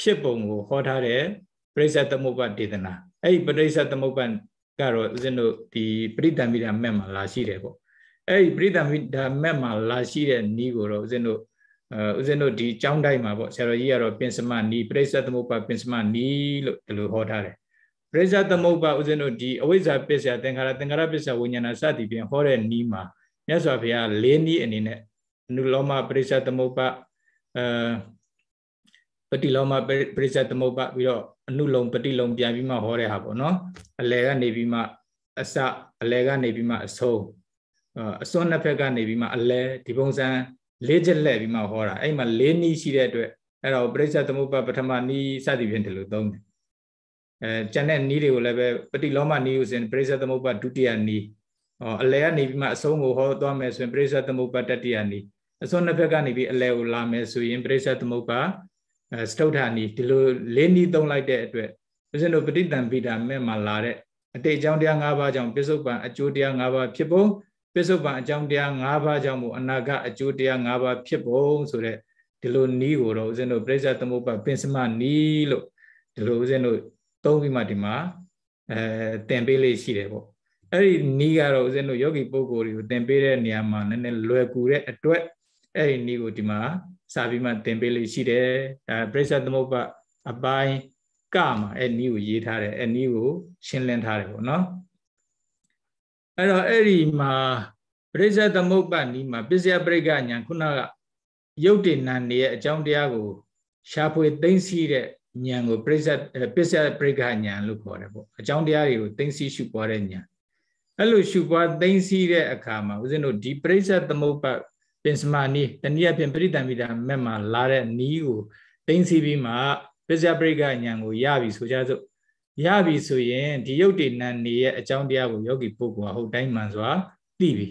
ဖြစ်ပုံကိုဟောထားတယ်ပရိစ္ဆေသမုပ္ပါဒေသနာအဲ့ဒီပရိစ္ဆေသမုပ္ပါကတော့ဦးဇင်းတို့ဒီပရိတံမိတာမဲ့မှာလာရှိတယ်ပေါ့အဲ့ဒီပရိသမိဒါမက်မှာလာရှိတဲ့နီးကိုတော့ဦးဇင်းတို့ဦးဇင်းတို့ဒီចောင်းတိုက်မှာပေါ့ဆရာတော်ကြီးကတော့ပင်စမနီးပရိစ္ဆသမုပ္ပါပင်စမနီးလို့ဒီလိုဟောထားတယ်ပရိစ္ဆသမုပ္ပါဦးဇင်းတို့ဒီအဝိဇ္ဇာပစ္စယသင်္ခါရသင်္ခါရပစ္စယဝိညာဏစသည်ဖြင့်ဟောတဲ့နီးမှာမြတ်စွာဘုရား၄နီးအနေနဲ့အနုလောမပရိစ္ဆသမုပ္ပါအဲပฏิလောမပရိစ္ဆသမုပ္ပါပြီးတော့အနုလုံပฏิလုံပြန်ပြီးမှဟောတဲ့ဟာပေါ့နော်အလယ်ကနေပြီးမှအစအလယ်ကနေပြီးမှအဆုံးအစွန်းနှစ်ဖက်ကနေပြီးမှအလဲဒီပုံစံလေးချက်လှည့်ပြီးမှဟောတာအဲ့မှာလေးနီးရှိတဲ့အတွက်အဲ့တော့ပရိစ္ဆေသမုပ္ပါပထမနီးစသည်ဖြင့်ဒီလိုသုံးတယ်အဲကျန်တဲ့နီးတွေကိုလည်းပဲပฏิလောမနီးဥစဉ်ပရိစ္ဆေသမုပ္ပါဒုတိယနီးဟောအလဲကနေပြီးမှအဆုံးကိုဟောသွားမယ်ဆိုရင်ပရိစ္ဆေသမုပ္ပါတတိယနီးအစွန်းနှစ်ဖက်ကနေပြီးအလဲကိုလာမယ်ဆိုရင်ပရိစ္ဆေသမုပ္ပါစတုထာနီးဒီလိုလေးနီးသုံးလိုက်တဲ့အတွက်ဥစဉ်တို့ပဋိသင်္ဗိဒာမဲ့မှာလာတဲ့အတိတ်အကြောင်းတရား၅ပါးကြောင့်ပြစ္ဆုတ်ပံအကျိုးတရား၅ပါးဖြစ်ပုံပစ္စုပန်အကြောင်းတရား၅ပါးကြောင့်မို့အနာကအကျိုးတရား၅ပါးဖြစ်ပုံဆိုတဲ့ဒီလိုနီးကိုတော့ဦးဇင်းတို့ပြိဿသမုပ္ပါပင်စမနီးလို့ဒီလိုဦးဇင်းတို့သုံးပြီးမှဒီမှာအဲသင်ပေးလေးရှိတယ်ပေါ့အဲ့ဒီနီးကတော့ဦးဇင်းတို့ယောဂီပုဂ္ဂိုလ်တွေကိုသင်ပေးတဲ့နေရာမှာနည်းနည်းလွယ်ကူတဲ့အတွက်အဲ့ဒီနီးကိုဒီမှာစာပြီးမှသင်ပေးလေးရှိတယ်ဒါပြိဿသမုပ္ပါအပိုင်းကမှာအဲ့နီးကိုရေးထားတယ်အဲ့နီးကိုရှင်းလင်းထားတယ်ပေါ့နော်အဲ့တော့အဲ့ဒီမှာပရိစ္ဆေသမုပ္ပါနီးမှာပစ္စယပရိက္ခညာခုနကယုတ်တေနံနေရဲ့အကြောင်းတရားကိုရှားဖွေသိမ့်စီတဲ့ဉာဏ်ကိုပရိစ္ဆေပစ္စယပရိက္ခညာလို့ခေါ်တယ်ပေါ့အကြောင်းတရားတွေကိုသိမ့်စီရှုပွားတဲ့ဉာဏ်အဲ့လိုရှုပွားသိမ့်စီတဲ့အခါမှာဦးဇင်းတို့ဒီပရိစ္ဆေသမုပ္ပါပင်စမနီးတနည်းအားဖြင့်ပရိတံမိတာမက်မှာလာတဲ့နီးကိုသိမ့်စီပြီးမှပစ္စယပရိက္ခညာကိုရပြီဆိုကြစို့ရပြီဆိုရင်ဒီယုတ်တိနံနေရဲ့အကြောင်းတရားကိုယောဂီပုဂ္ဂိုလ်ဟုတ်တိုင်းမှန်စွာသိပြီ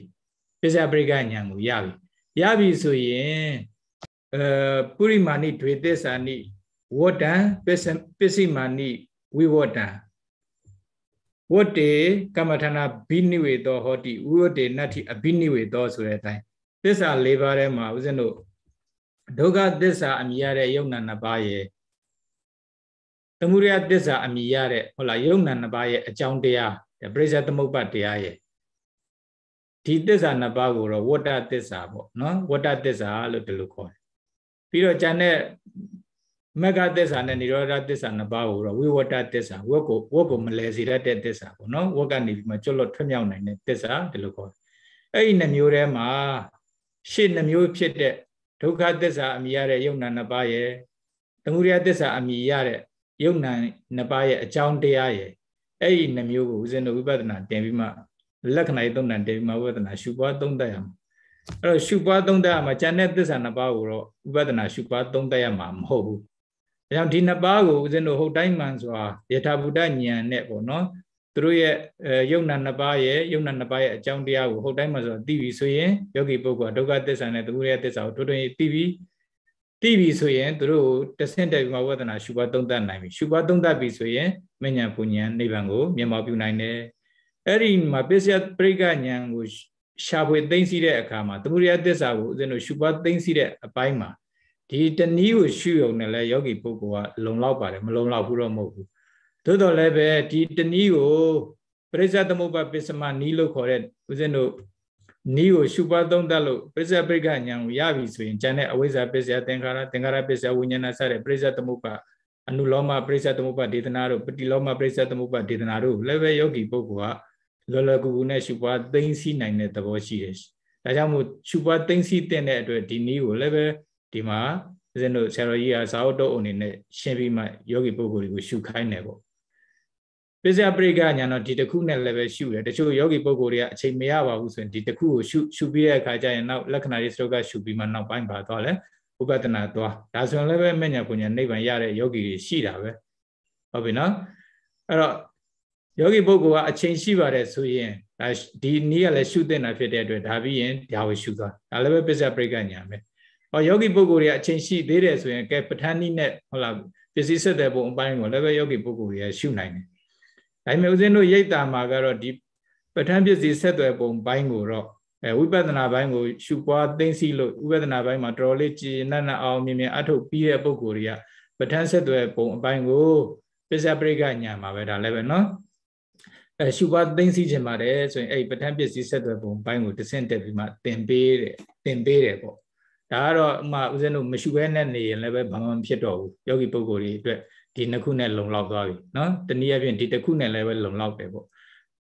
ပစ္စယပရိကဉာဏ်ကိုရပြီရပြီဆိုရင်အဲပုရိမာဏိဒွေသစ္စာနိဝတ္တံပစ္စပစ္စည်းမာနိဝိဝတ္တံဝတ္တေကမ္မထာနာဘိနိဝေသောဟောတိဝိဝတ္တေနတ္ထိအဘိနိဝေသောဆိုတဲ့အတိုင်းသစ္စာ၄ပါးထဲမှာဦးဇင်းတို့ဒုက္ခသစ္စာအမြင်ရတဲ့ယုံနာနှစ်ပါးရဲ့သမုဒယသစ္စာအမိရတဲ့ဟုတ်လားယုံနာနှစ်ပါးရဲ့အကြောင်းတရားပရိစ္ဆေသမုပ္ပတ်တရားရဲ့ဒီသစ္စာနှစ်ပါးကိုတော့ဝတ္တသစ္စာပေါ့နော်ဝတ္တသစ္စာလို့ဒီလိုခေါ်တယ်ပြီးတော့ဉာဏ်နဲ့မဂ္ဂသစ္စာနဲ့និရောဓသစ္စာနှစ်ပါးကိုတော့ဝိဝတ္တသစ္စာဝတ်ကိုဝတ်ကိုမလဲစေတတ်တဲ့သစ္စာပေါ့နော်ဝတ်ကနေပြီးမှကျွတ်လွတ်ထွမြောက်နိုင်တဲ့သစ္စာဒီလိုခေါ်တယ်အဲ့ဒီနှမျိုးထဲမှာရှေ့နှမျိုးဖြစ်တဲ့ဒုက္ခသစ္စာအမိရတဲ့ယုံနာနှစ်ပါးရဲ့သမုဒယသစ္စာအမိရတဲ့ယုံနာနှစ်ပါးရဲ့အကြောင်းတရားရဲ့အဲ့ဒီနှမျိုးကိုဦးဇင်းတို့ဝိပဿနာတင်ပြီးမှလက္ခဏာရေးသုံးတန်တင်ပြီးမှဝိပဿနာရှုပွားသုံးသပ်ရမှာအဲ့တော့ရှုပွားသုံးသပ်ရမှာဉာဏ်နဲ့သစ္စာနှစ်ပါးကိုတော့ဝိပဿနာရှုပွားသုံးသပ်ရမှာမဟုတ်ဘူးဒါကြောင့်ဒီနှစ်ပါးကိုဦးဇင်းတို့ဟုတ်တိုင်းမှန်စွာယထာဘုဒ္ဓဉာဏ်နဲ့ပေါ့နော်သူတို့ရဲ့ယုံနာနှစ်ပါးရဲ့ယုံနာနှစ်ပါးရဲ့အကြောင်းတရားကိုဟုတ်တိုင်းမှန်စွာသိပြီဆိုရင်ယောဂီပုဂ္ဂိုလ်ကဒုက္ခသစ္စာနဲ့သမှုရသစ္စာကိုတွတွင်သိပြီသိပြီဆိုရင်သူတို့တဆင့်တက်ပြီးမှဝေဒနာရှုပါသုံးသပ်နိုင်ပြီရှုပါသုံးသပ်ပြီဆိုရင်မဉဏ်ပူဉဏ်နိဗ္ဗာန်ကိုမျက်မှောက်ပြုနိုင်တယ်အဲ့ဒီမှာပစ္စယပရိကဉဏ်ကိုရှာဖွေသိသိတဲ့အခါမှာသမုဒိယသစ္စာကိုဦးဇင်းတို့ရှုပါသိသိတဲ့အပိုင်းမှာဒီတနည်းကိုရှုရုံနဲ့လဲယောဂီပုဂ္ဂိုလ်ကလုံလောက်ပါတယ်မလုံလောက်ဘူးတော့မဟုတ်ဘူးသို့တော်လည်းပဲဒီတနည်းကိုပရိစ္ဆသမုပ္ပါပစ္စမနီးလို့ခေါ်တဲ့ဦးဇင်းတို့နီးကိုရှုပွားသုံးသပ်လို့ပစ္စယပိဋကဉာဏ်ကိုရပြီဆိုရင်ဉာဏ်နဲ့အဝိဇ္ဇာပစ္စယသင်္ခါရသင်္ခါရပစ္စယဝိညာဏစတဲ့ပရိစ္ဆသမုပ္ပါအနုလောမပရိစ္ဆသမုပ္ပါဒေသနာတို့ပတိလောမပရိစ္ဆသမုပ္ပါဒေသနာတို့လည်းပဲယောဂီပုဂ္ဂိုလ်ကလောလောကူကူနဲ့ရှုပွားသိသိနိုင်တဲ့သဘောရှိတယ်။ဒါကြောင့်မို့ရှုပွားသိသိတဲ့အတွက်ဒီနီးကိုလည်းပဲဒီမှာဦးဇင်းတို့ဆရာတော်ကြီးကဇာဝတ္တအုံနေနဲ့ရှင်းပြီးမှယောဂီပုဂ္ဂိုလ်တွေကိုရှုခိုင်းတယ်ပေါ့။ပစ္စယပရိကညာတော့ဒီတစ်ခုနဲ့လည်းပဲရှုတယ်တချို့ယောဂီပုဂ္ဂိုလ်တွေကအချိန်မရပါဘူးဆိုရင်ဒီတစ်ခုကိုရှုရှုပြီးတဲ့အခါကျရင်နောက်လက္ခဏာတွေစတော့ကရှုပြီးမှနောက်ပိုင်းပါတော့လဲဥပဒနာသွားဒါဆိုရင်လည်းပဲမညာပုညာနိဗ္ဗာန်ရတဲ့ယောဂီတွေရှိတာပဲဟုတ်ပြီနော်အဲ့တော့ယောဂီပုဂ္ဂိုလ်ကအချိန်ရှိပါတယ်ဆိုရင်ဒါဒီနည်းကလည်းရှုသင့်တာဖြစ်တဲ့အတွက်ဒါပြီးရင်ဒါကိုရှုသွားဒါလည်းပဲပစ္စယပရိကညာပဲဟောယောဂီပုဂ္ဂိုလ်တွေကအချိန်ရှိသေးတယ်ဆိုရင်ကဲပဋ္ဌာန်းနည်းနဲ့ဟုတ်လားပစ္စည်းဆက်တဲ့ပုံအပိုင်းကိုလည်းပဲယောဂီပုဂ္ဂိုလ်တွေကရှုနိုင်တယ်ဒါပေမဲ့ဦးဇင်းတို့ရိတ်တာမှာကတော့ဒီပဋ္ဌာန်းပစ္စည်းဆက်သွယ်ပုံဘိုင်းကိုတော့အဲဝိပဿနာဘိုင်းကိုရှုပွားသိသိလို့ဝိပဿနာဘိုင်းမှာတော်တော်လေးကြည်နက်နက်အောင်မြင်မြင်အထုတ်ပြီးတဲ့ပုံကိုယ်တွေကပဋ္ဌာန်းဆက်သွယ်ပုံအပိုင်းကိုပစ္စယပရိကညာမှာပဲဒါလည်းပဲနော်အဲရှုပွားသိသိခြင်းပါတယ်ဆိုရင်အဲ့ပဋ္ဌာန်းပစ္စည်းဆက်သွယ်ပုံဘိုင်းကိုတဆင့်တက်ပြီးမှသင်ပေးတယ်သင်ပေးတယ်ပေါ့ဒါကတော့ဥမာဦးဇင်းတို့မရှုဘဲနဲ့နေရင်လည်းပဲဘာမှမဖြစ်တော့ဘူးယောဂီပုဂ္ဂိုလ်တွေအတွက်ဒီနှစ်ခုနဲ့လုံလောက်သွားပြီเนาะတနည်းအားဖြင့်ဒီတစ်ခုနဲ့လည်းပဲလုံလောက်တယ်ပေါ့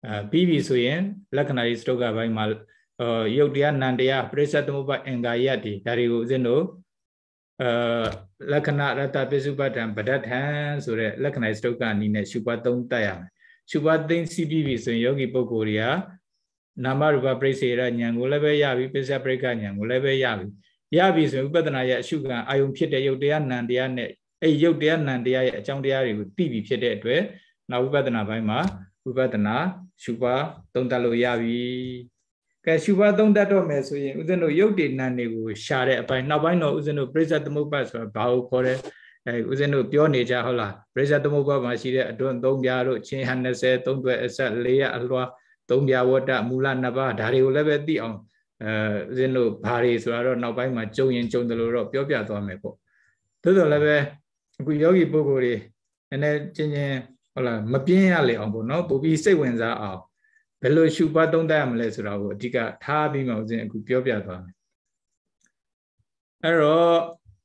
အဲပြီးပြီဆိုရင်လက္ခဏာတွေစတုကဘိုင်းမှာရုပ်တရားနံတရားပရိစ္ဆေသမုပ္ပါအင်္ဂါယတ္တိဒါတွေကိုဦးဇင်းတို့အဲလက္ခဏာရတ္တပိစုပတ္တံပဒဋ္ဌံဆိုတဲ့လက္ခဏာစတုကအနေနဲ့ရှုပါသုံးတတ်ရမယ်ရှုပါသိသိပြီးပြီဆိုရင်ယောဂီပုဂ္ဂိုလ်တွေကနာမရူပပရိစ္ဆေရဉာဏ်ကိုလည်းပဲရပြီပစ္စယပရိက္ခဉာဏ်ကိုလည်းပဲရပြီရပြီဆိုရင်ဥပဒနာရဲ့အရှုခံအာယုံဖြစ်တဲ့ရုပ်တရားနံတရားနဲ့အဲ့ရုပ်တရားနံတရားရဲ့အကြောင်းတရားတွေကိုသိပြီဖြစ်တဲ့အတွက်နောက်ဝိပဿနာဘိုင်းမှာဝိပဿနာရှုပါသုံးသပ်လို့ရပြီကဲရှုပါသုံးသပ်တော့မယ်ဆိုရင်ဥစဉ်တို့ရုပ်တည်နံတွေကိုရှာတဲ့အပိုင်းနောက်ပိုင်းတော့ဥစဉ်တို့ပြိဿသမုပ္ပါဆိုတာဘာကိုခေါ်တယ်အဲဦးဇင်းတို့ပြောနေကြဟုတ်လားပြိဿသမုပ္ပါမှာရှိတဲ့အတွန်း၃ပြားတို့ချင်းဟ20 3တွဲအဆက်၄ရအလွှာ၃ပြားဝတ္တမူလနှစ်ပါးဒါတွေကိုလည်းပဲသိအောင်အဲဦးဇင်းတို့ဘာတွေဆိုတာတော့နောက်ပိုင်းမှာကြုံရင်ကြုံတယ်လို့တော့ပြောပြသွားမယ်ပေါ့သို့တော်လည်းပဲအခုယောဂီပုဂ္ဂိုလ်တွေနည်းနည်းချင်းချင်းဟုတ်လားမပြင်းရလေအောင်ပေါ့နော်ပိုပြီးစိတ်ဝင်စားအောင်ဘယ်လိုရှုပါသုံးသပ်ရမလဲဆိုတာကိုအဓိကထားပြီးမှဦးဇင်းအခုပြောပြသွားမယ်အဲ့တော့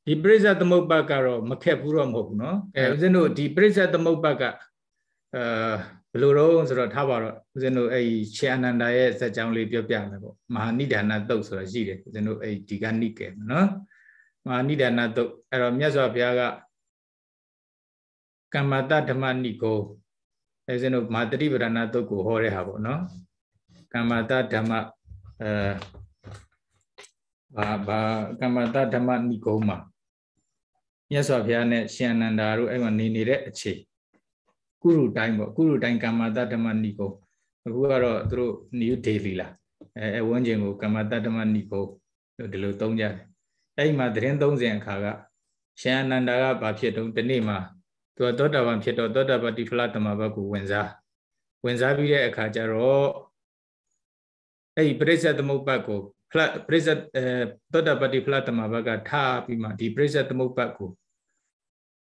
ဒီပြိဿသမုပ္ပါကတော့မခက်ဘူးတော့မဟုတ်ဘူးเนาะအဲဦးဇင်းတို့ဒီပြိဿသမုပ္ပါကအဲဘယ်လိုတော့ဆိုတော့ထားပါတော့ဦးဇင်းတို့အဲ့ဒီခြေအနန္ဒာရဲ့ဇာတ်ကြောင်းလေးပြောပြမယ်ပေါ့မဟာနိဒာနတုတ်ဆိုတာရှိတယ်ဦးဇင်းတို့အဲ့ဒီကနိကယ်เนาะမဟာနိဒာနတုတ်အဲ့တော့မြတ်စွာဘုရားကကမ္မတဓမ္မနိကိုအဲစင်းတို့မာတတိပဒနာတုတ်ကိုဟောတဲ့ဟာပေါ့နော်ကမ္မတဓမ္မအဲဘာဘာကမ္မတဓမ္မနိကုံမှာမြတ်စွာဘုရားနဲ့ရှင်အနန္ဒာတို့အဲ့မှာနေနေတဲ့အခြေကုရုတိုင်းပေါ့ကုရုတိုင်းကမ္မတဓမ္မနိကုံအခုကတော့သူတို့ new daily လာအဲဝန်းကျင်ကိုကမ္မတဓမ္မနိကုံဒီလိုသုံးကြတယ်အဲ့မှာသတင်း30အခါကရှင်အနန္ဒာကဘာဖြစ်တုံးဒီနေ့မှာသူကသောတာပန်ဖြစ်တော့သောတာပတိဖလသမဘက်ကိုဝင်စားဝင်စားပြီးတဲ့အခါကျတော့အဲ့ဒီပရိစ္ဆေသမုပ္ပတ်ကိုဖလပရိစ္ဆေသောတာပတိဖလသမဘက်ကထားပြီးမှဒီပရိစ္ဆေသမုပ္ပတ်ကို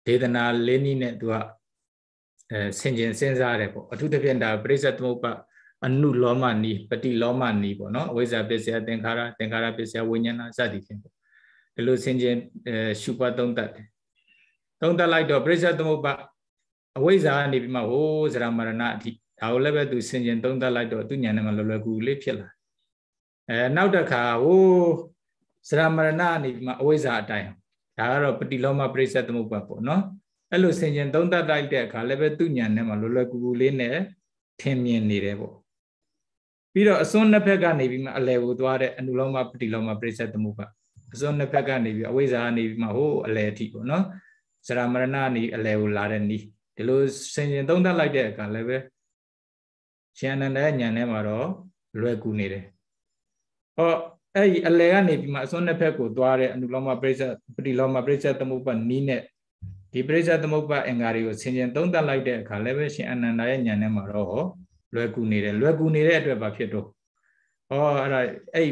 ဒေသနာလေးနည်းနဲ့သူကအဲဆင်ခြင်စဉ်းစားတယ်ပေါ့အထူးသဖြင့်ဒါပရိစ္ဆေသမုပ္ပတ်အနုလောမနီပတိလောမနီပေါ့နော်အဝိဇ္ဇပစ္စယသင်္ခါရသင်္ခါရပစ္စယဝိညာဏစသည်ဖြင့်ပေါ့ဒီလိုဆင်ခြင်ရှုပတ်သုံးတတ်တယ်သုံးသပ်လိုက်တော့ပြိဿသမုပ္ပါအဝိဇ္ဇာကနေပြီးမှဟိုးဇရာမရဏအထိဒါကိုလည်းပဲသူဆင်ခြင်သုံးသပ်လိုက်တော့သူဉာဏ်နဲ့မှလွယ်လွယ်ကူကူလေးဖြစ်လာအဲနောက်တစ်ခါဟိုးဇရာမရဏကနေပြီးမှအဝိဇ္ဇာအတိုင်းဒါကတော့ပတိလောမပြိဿသမုပ္ပါပေါ့နော်အဲ့လိုဆင်ခြင်သုံးသပ်လိုက်တဲ့အခါလည်းပဲသူဉာဏ်နဲ့မှလွယ်လွယ်ကူကူလေးနဲ့ထင်မြင်နေတယ်ပေါ့ပြီးတော့အစွန်းနှစ်ဖက်ကနေပြီးမှအလယ်ကိုသွားတဲ့အနုလောမပတိလောမပြိဿသမုပ္ပါအစွန်းနှစ်ဖက်ကနေပြီးအဝိဇ္ဇာကနေပြီးမှဟိုးအလယ်အထိပေါ့နော်ဇရာမရဏနေအလယ်ကိုလာတဲ့နီးဒီလိုစင်ရင်သုံးသပ်လိုက်တဲ့အခါလည်းပဲရှင်အနန္ဒရဲ့ညံထဲမှာတော့လွယ်ကူနေတယ်။ဟောအဲ့ဒီအလယ်ကနေပြီးမှအစွန်းတစ်ဖက်ကိုသွားတဲ့အနုလောမပရိစ္ဆပတိလောမပရိစ္ဆသမုပ္ပနီးနဲ့ဒီပရိစ္ဆသမုပ္ပအင်္ဂါတွေကိုဆင်ခြင်သုံးသပ်လိုက်တဲ့အခါလည်းပဲရှင်အနန္ဒရဲ့ဉာဏ်နဲ့မှာတော့လွယ်ကူနေတယ်လွယ်ကူနေတဲ့အတွက်ဘာဖြစ်တော့ဩအဲ့ဒါအဲ့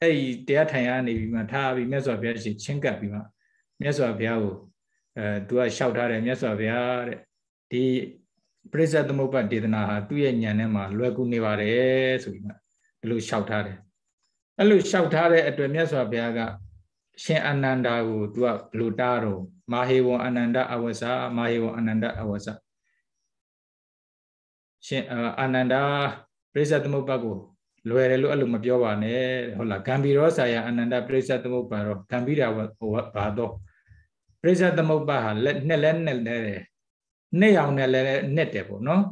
အဲ့တရားထိုင်ရနေပြီးမှထားပြီးမြတ်စွာဘုရားရှင်ချင်းကပ်ပြီးမှမြတ်စွာဘုရားကိုအဲသူကလျှောက်ထားတယ်မြတ်စွာဘုရားတဲ့ဒီပရိစ္ဆေသမုပ္ပါဒေသနာဟာသူ့ရဲ့ဉာဏ်နဲ့မှလွယ်ကူနေပါတယ်ဆိုပြီးမှဒီလိုလျှောက်ထားတယ်အဲ့လိုလျှောက်ထားတဲ့အတွက်မြတ်စွာဘုရားက ရှင်အနန္ဒာကိုသူကဘလို့တားတော့မာဟေဝံအနန္ဒအဝဆာမာဟေဝံအနန္ဒအဝဆာရှင်အနန္ဒာပရိစ္ဆေသမုပ္ပါကိုလွယ်တယ်လို့အဲ့လိုမပြောပါနဲ့ဟုတ်လားဂံဘီရောဆာယအနန္ဒပရိစ္ဆေသမုပ္ပါရောဂံဘီရာဘာတော့ပရိစ္ဆေသမုပ္ပါဟာနှစ်လဲနှစ်လဲတယ်နှစ်ရောင်နဲ့လည်းနှစ်တယ်ပေါ့နော်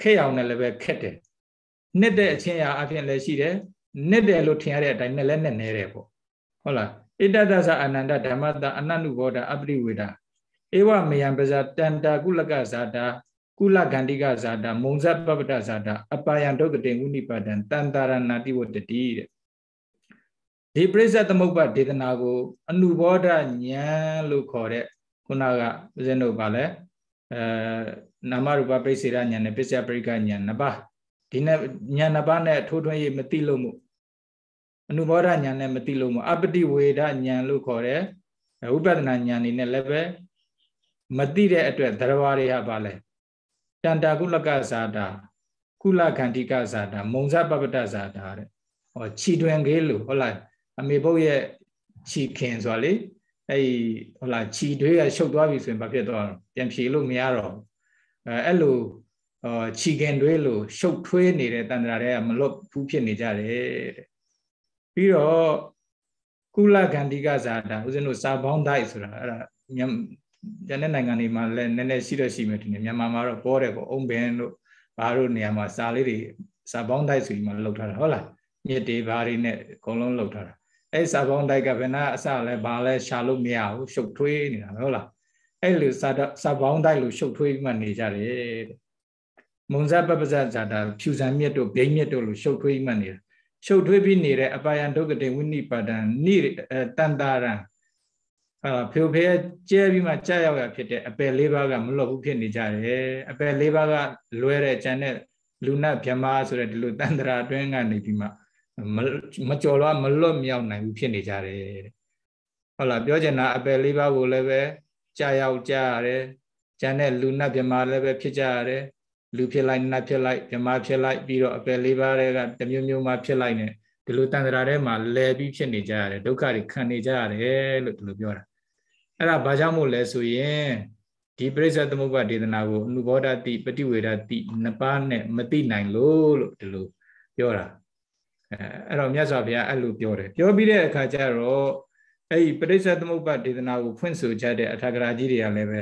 ခက်ရောင်နဲ့လည်းပဲခက်တယ်နှစ်တဲ့အချင်းရာအပြင်လည်းရှိတယ်နှစ်တယ်လို့ထင်ရတဲ့အတိုင်းနဲ့လည်းနဲ့နေတယ်ပေါ့ဟုတ်လားဣတတသအနန္တဓမ္မတအနန္နုဘောဓအပရိဝေဒဧဝမယံပဇာတန္တာကုလကဇာတာ ကုလကန္တိကဇာတာမုံဇပပတဇာတာအပါယံဒုတ်တေဝိနိပါဒံတန်တာရဏတိဝတတိတဲ့ဒီပြိဿသမုပ္ပါဒေသနာကိုအနုဘောဓဉာဏ်လို့ခေါ်တဲ့ခုနကဦးဇင်းတို့ကလည်းအဲနာမရူပပြိစေရဉာဏ်နဲ့ပစ္စယပရိကဉာဏ်နှစ်ပါးဒီနဲ့ဉာဏ်နှစ်ပါးနဲ့ထိုးထွင်းရေးမသိလို့မို့အနုဘောဓဉာဏ်နဲ့မသိလို့မို့အပတိဝေဒဉာဏ်လို့ခေါ်တဲ့ဝိပဿနာဉာဏ်နေနဲ့လည်းပဲမသိတဲ့အတွက်သရဝါတွေဟာပါလဲတန်တာကုလကဇာတာကုလခန္တိကဇာတာ မုံဇပပတ္တဇာတာတဲ့ဟောခြီတွင်ခေးလို့ဟုတ်လားအမေပုတ်ရဲ့ခြီခင်ဆိုတာလေအဲ့ဟိုလာခြီတွေးကရှုပ်သွားပြီဆိုရင်ဘာဖြစ်သွားတော့ပြန်ဖြေလို့မရတော့အဲအဲ့လိုခြီခင်တွေးလို့ရှုပ်ထွေးနေတဲ့တန်ត្រာတွေကမလွတ်ဘူးဖြစ်နေကြတယ်တဲ့ပြီးတော့ကုလဂန္ဒီကဇာတာဦးဇင်းတို့စာပေါင်းတိုက်ဆိုတာအဲ့ဒါညနေနိုင်ငံတွေမှာလည်းနည်းနည်းရှိတော့ရှိမယ်ဒီနေ့မြန်မာမှာတော့ပေါ်တယ်ပေါ့အုံပင်တို့ဘာတို့နေရာမှာစာလေးတွေစာပေါင်းတိုက်ဆိုပြီးမှလှုပ်ထားတာဟုတ်လားမြစ်တွေဘာတွေနဲ့အကုန်လုံးလှုပ်ထားတာအဲ့စာပေါင်းတိုက်ကဘယ်နာအစလဲဘာလဲရှာလို့မရဘူးရှုပ်ထွေးနေတာဟုတ်လားအဲ့လိုစာစာပေါင်းတိုက်လို့ရှုပ်ထွေးမှနေကြတယ်မုံဇပပဇဇာတာဖြူဇံမြတ်တို့ဗိမ့်မြတ်တို့လို့ရှုပ်ထွေးမှနေတာရှုပ်ထွေးပြီးနေတဲ့အပါယံဒုက္ကတိဝိနိပါဒံနိတန်တာရံအာဖြူဖဲကျဲပြီးမှကြာရောက်ရဖြစ်တဲ့အပယ်လေးပါးကမလွတ်ဘူးဖြစ်နေကြတယ်အပယ်လေးပါးကလွဲတဲ့ဉာဏ်နဲ့လူနတ်ဗြဟ္မာဆိုတဲ့ဒီလိုတန်တရာအတွင်းကနေပြီးမှမကြော်လွားမလွတ်မြောက်နိုင်ဘူးဖြစ်နေကြတယ်ဟုတ်လားပြောချင်တာအပယ်လေးပါးကိုလည်းပဲကြာရောက်ကြရတယ်ကျန်တဲ့လူနတ်မြမာလည်းပဲဖြစ်ကြရတယ်လူဖြစ်လိုက်နတ်ဖြစ်လိုက်မြမာဖြစ်လိုက်ပြီးတော့အပယ်လေးပါးတွေကတမျိုးမျိုးမှဖြစ်လိုက်နေဒီလိုတန်တရာထဲမှာလဲပြီးဖြစ်နေကြရတယ်ဒုက္ခတွေခံနေကြရတယ်လို့ဒီလိုပြောတာအဲ့ဒါဘာကြောင့်မို့လဲဆိုရင်ဒီပြိဿသမုပ္ပါဒေသနာကိုအနုဘောဓတိပฏิဝေဒတိနှစ်ပါးနဲ့မသိနိုင်လို့လို့ဒီလိုပြောတာအဲအဲ့တော့မြတ်စွာဘုရားအဲ့လိုပြောတယ်ပြောပြီးတဲ့အခါကျတော့အဲ့ဒီပရိစ္ဆေသမုပ္ပါဒေသနာကိုဖွင့်ဆိုချက်တဲ့အထာဂရာကြီးတွေကလည်းပဲ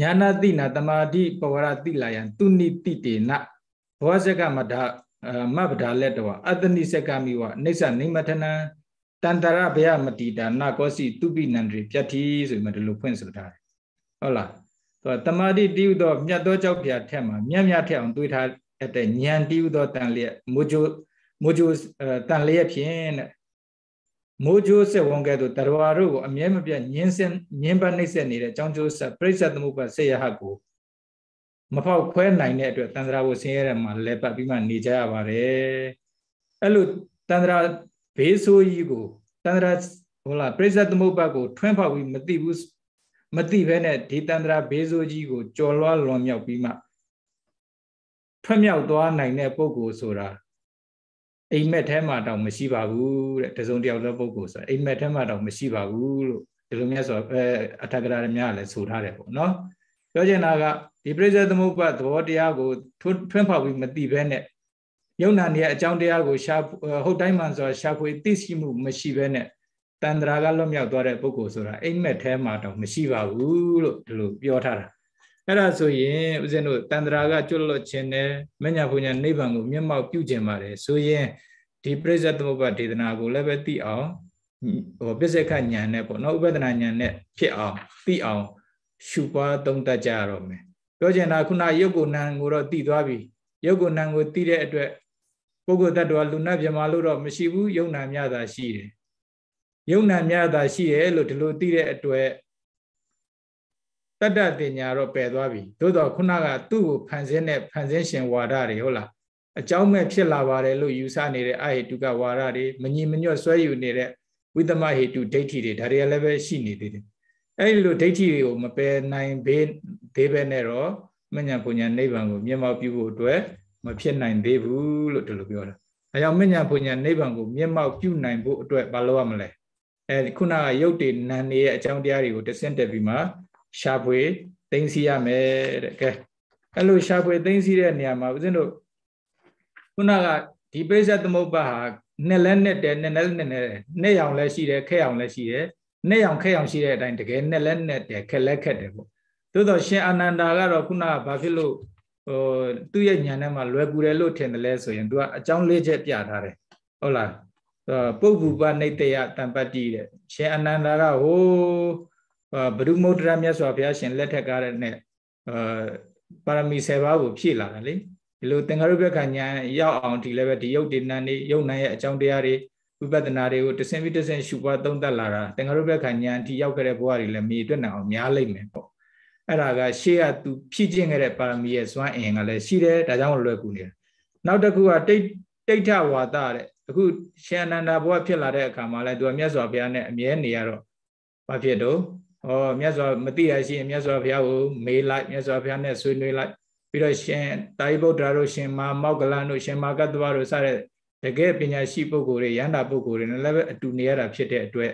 ညာနာတိနာတမာတိပဝရတိလာယံသူနိတိတေနဘောဇကမဒမဗဒါလက်တောအတ္တနိစကမိဝအိစ္ဆနိမထနံတန္တရဘယမတိတာနကောစီ သူပိနန္ဒရိပြတ္တိဆိုမှဒီလိုဖွင့်ဆိုထားတယ်ဟုတ်လားသူကတမာတိတိဥသောမြတ်သောကြောက်ပြထက်မှာမြတ်မြတ်ထက်အောင်တွေးထားအပ်တဲ့ဉာဏ်တည်ဥသောတန်လျက်မိုးကြိုးမိုးကြိုးတန်လျက်ဖြင့်တဲ့မိုးကြိုးစေဝန်ကဲ့သို့တရဝါတို့ကိုအမြဲမပြတ်ညင်းစင်ညင်းပတ်နှိမ့်ဆက်နေတဲ့အကြောင်းကျိုးဆက်ပြိဿသမုပ္ပါစေရဟကိုမဖောက်ခွဲနိုင်တဲ့အတွက်တန်ត្រာကိုဆင်းရဲတဲ့မှာလဲပတ်ပြီးမှနေကြရပါတယ်အဲ့လိုတန်ត្រာဘေးဆိုးကြီးကိုတန်ត្រာဟိုလားပြိဿသမုပ္ပါကိုထွန်းဖောက်ပြီးမသိဘူးမသိဘဲနဲ့ဒီတန်ត្រာဘေးဆိုးကြီးကိုကြော်လွှားလွန်မြောက်ပြီးမှထွက်မြောက်သွားနိုင်တဲ့ပုံကိုဆိုတာအိမ်မက်ထဲမှာတောင်မရှိပါဘူးတဲ့တစုံတယောက်သောပုံကိုဆိုတာအိမ်မက်ထဲမှာတောင်မရှိပါဘူးလို့ဒီလိုမျိုးဆိုအဲအထက်ကရာများလည်းဆိုထားတယ်ပေါ့နော်ပြောချင်တာကဒီပြိဿသမုပ္ပါသဘောတရားကိုထွန်းထွန်းဖောက်ပြီးမသိဘဲနဲ့ယုံနာနေတဲ့အကြောင်းတရားကိုရှာဟုတ်တိုင်းမှန်ဆိုတာရှာဖွေသိရှိမှုမရှိဘဲနဲ့တန်ត្រာကလွတ်မြောက်သွားတဲ့ပုဂ္ဂိုလ်ဆိုတာအိမ်မက်ထဲမှာတောင်မရှိပါဘူးလို့ဒီလိုပြောထားတာအဲ့ဒါဆိုရင်ဦးဇင်းတို့တန်ត្រာကကျွတ်လွတ်ခြင်းနဲ့မညာဘုံညာနိဗ္ဗာန်ကိုမျက်မှောက်ပြုခြင်းပါတယ်ဆိုရင်ဒီပြိဿသမုပ္ပါဒေသနာကိုလည်းပဲသိအောင်ဟိုပစ္စကညာနဲ့ပေါ့နော်ဥပဒနာညာနဲ့ဖြစ်အောင်သိအောင်ရှုပွားသုံးတတ်ကြရတော့မယ်ပြောချင်တာခုနရုပ်ကိုနာမ်ကိုတော့သိသွားပြီရုပ်ကိုနာမ်ကိုသိတဲ့အတွက်ပုဂ္ဂိုလ်တ attva လူနာမြမာလို့တော့မရှိဘူးယုံနာမြတာရှိတယ်ယုံနာမြတာရှိတယ်လို့ဒီလိုသိတဲ့အတွက်တတ္တတင်ညာတော့ပယ်သွားပြီသို့တော့ခုနကသူ့ကိုဖန်ဆင်းတဲ့ဖန်ဆင်းရှင်ဝါဒတွေဟုတ်လားအကြောင်းမဲ့ဖြစ်လာပါတယ်လို့ယူဆနေတဲ့အာဟိတုကဝါဒတွေမညီမညွတ်ဆွဲယူနေတဲ့ဝိသမဟိတုဒိဋ္ဌိတွေဒါတွေလည်းပဲရှိနေသေးတယ်အဲဒီလိုဒိဋ္ဌိတွေကိုမပယ်နိုင်ဘေးသေးပဲနဲ့တော့မညာပူညာနိဗ္ဗာန်ကိုမျက်မှောက်ပြုဖို့အတွက်မဖြစ်နိုင်သေးဘူးလို့ဒီလိုပြောတာအဲကြောင့်မညာပူညာနိဗ္ဗာန်ကိုမျက်မှောက်ပြုနိုင်ဖို့အတွက်မလုပ်ရမလဲအဲဒီခုနကရုပ်တည်နာနေရဲ့အကြောင်းတရားတွေကိုတဆင့်တက်ပြီးမှရှာဖွေသိမ့်စီရမယ်တဲ့ကဲအဲ့လိုရှာဖွေသိမ့်စီတဲ့နေရာမှာဦးဇင်းတို့ခုနကဒီပိဿသမုပ္ပါဟာနှစ်လဲနှစ်တယ်နှစ်လဲနှစ်နဲ့နှစ်ရောင်လည်းရှိတယ်ခဲရောင်လည်းရှိတယ်နှစ်ရောင်ခဲရောင်ရှိတဲ့အတိုင်းတကယ်နှစ်လဲနှစ်တယ်ခက်လဲခက်တယ်ပေါ့သို့တော့ရှင်အာနန္ဒာကတော့ခုနကဘာဖြစ်လို့ဟိုသူ့ရဲ့ညာထဲမှာလွယ်ကူတယ်လို့ထင်တယ်လဲဆိုရင်သူကအကြောင်းလေးချက်ပြထားတယ်ဟုတ်လားပုဂ္ဂုပနိတယတံပတ္တိတဲ့ရှင်အနန္ဒာကဟိုဘဒုမုဒ္ဒရာမြတ်စွာဘုရားရှင်လက်ထက်ကနဲ့ပါရမီ7ပါးကိုဖြည့်လာတာလေဒီလိုသင်္ခါရုပ္ပခဉာဏ်ရောက်အောင်ဒီလည်းပဲဒီယုတ်ဒီနံနေယုတ်နံရဲ့အကြောင်းတရားတွေဝိပဿနာတွေကိုတဆင်ပြီးတဆင်ရှုပွားသုံးသပ်လာတာသင်္ခါရုပ္ပခဉာဏ်ဒီရောက်ခဲ့တဲ့ဘဝတွေလည်းမြေအတွက်နိုင်အောင်များလိမ့်မယ်ပေါ့အဲ့ဒါကရှေ့ကသူဖြည့်ကျင့်ခဲ့တဲ့ပါရမီရဲ့စွမ်းအင်ကလည်းရှိတယ်ဒါကြောင့်လွယ်ကူနေတာနောက်တစ်ခုကတိတ်တိဋ္ဌဝါဒတဲ့အခုရှင်အနန္ဒာဘုရားဖြစ်လာတဲ့အခါမှာလဲသူကမြတ်စွာဘုရားနဲ့အမြဲနေရတော့ဘာဖြစ်တော့ဩမြတ်စွာမသိရရှိရင်မြတ်စွာဘုရားကိုမေးလိုက်မြတ်စွာဘုရားနဲ့ဆွေးနွေးလိုက်ပြီးတော့ရှင်တာယဗုဒ္ဓတို့ရှင်မာမောက္ကလန်တို့ရှင်မာကတ္တဝတို့စတဲ့တကယ်ပညာရှိပုဂ္ဂိုလ်တွေရန္တာပုဂ္ဂိုလ်တွေနဲ့လည်းပဲအတူနေရတာဖြစ်တဲ့အတွက်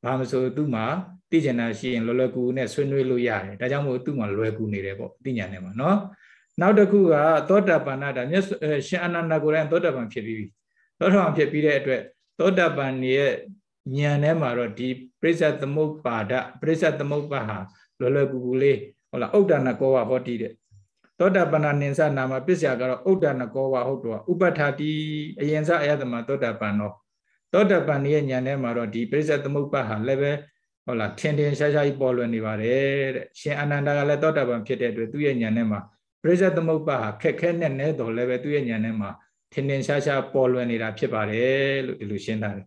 ဩဘာမဆိုသူ့မှာသိကျင်တာရှိရင်လောလောကူနဲ့ဆွေးနွေးလို့ရတယ်ဒါကြောင့်မို့သူ့မှာလွယ်ကူနေတယ်ပေါ့သိဉာဏ်နဲ့မှာနော် နောက်တစ်ခုကသောတာပန်နာဒါမြတ်ရှင်အနန္ဒကိုယ်တိုင် သောတာပန်ဖြစ်ပြီးသောတာပန်ဖြစ်ပြီးတဲ့အတွက်သောတာပန်ရဲ့ဉာဏ်ထဲမှာတော့ဒီပြိဿသမုပ္ပါဒပြိဿသမုပ္ပါဟာလွယ်လွယ်ကူကူလေးဟုတ်လားဥဒ္ဒနာကောဝဟောတိတဲ့သောတာပန္နနိသနာမှာပစ္စယကတော့ဥဒ္ဒနာကောဝဟုတ်တော့ဥပဋ္ဌာတိအရင်စအယတမသောတာပန်တော့သောတာပန်ရဲ့ဉာဏ်ထဲမှာတော့ဒီပြိဿသမုပ္ပါဟာလည်းပဲဟုတ်လားထင်ထင်ရှားရှားကြီးပေါ်လွင်နေပါတယ်တဲ့ရှင်အနန္ဒာကလည်းသောတာပန်ဖြစ်တဲ့အတွက်သူ့ရဲ့ဉာဏ်ထဲမှာပြိဿသမုပ္ပါဟာခက်ခဲနဲ့နဲတော်လည်းပဲသူ့ရဲ့ဉာဏ်ထဲမှာထင်ထင်ရှားရှားပေါ်လွင်နေတာဖြစ်ပါတယ်လို့ဒီလိုရှင်းတာတယ်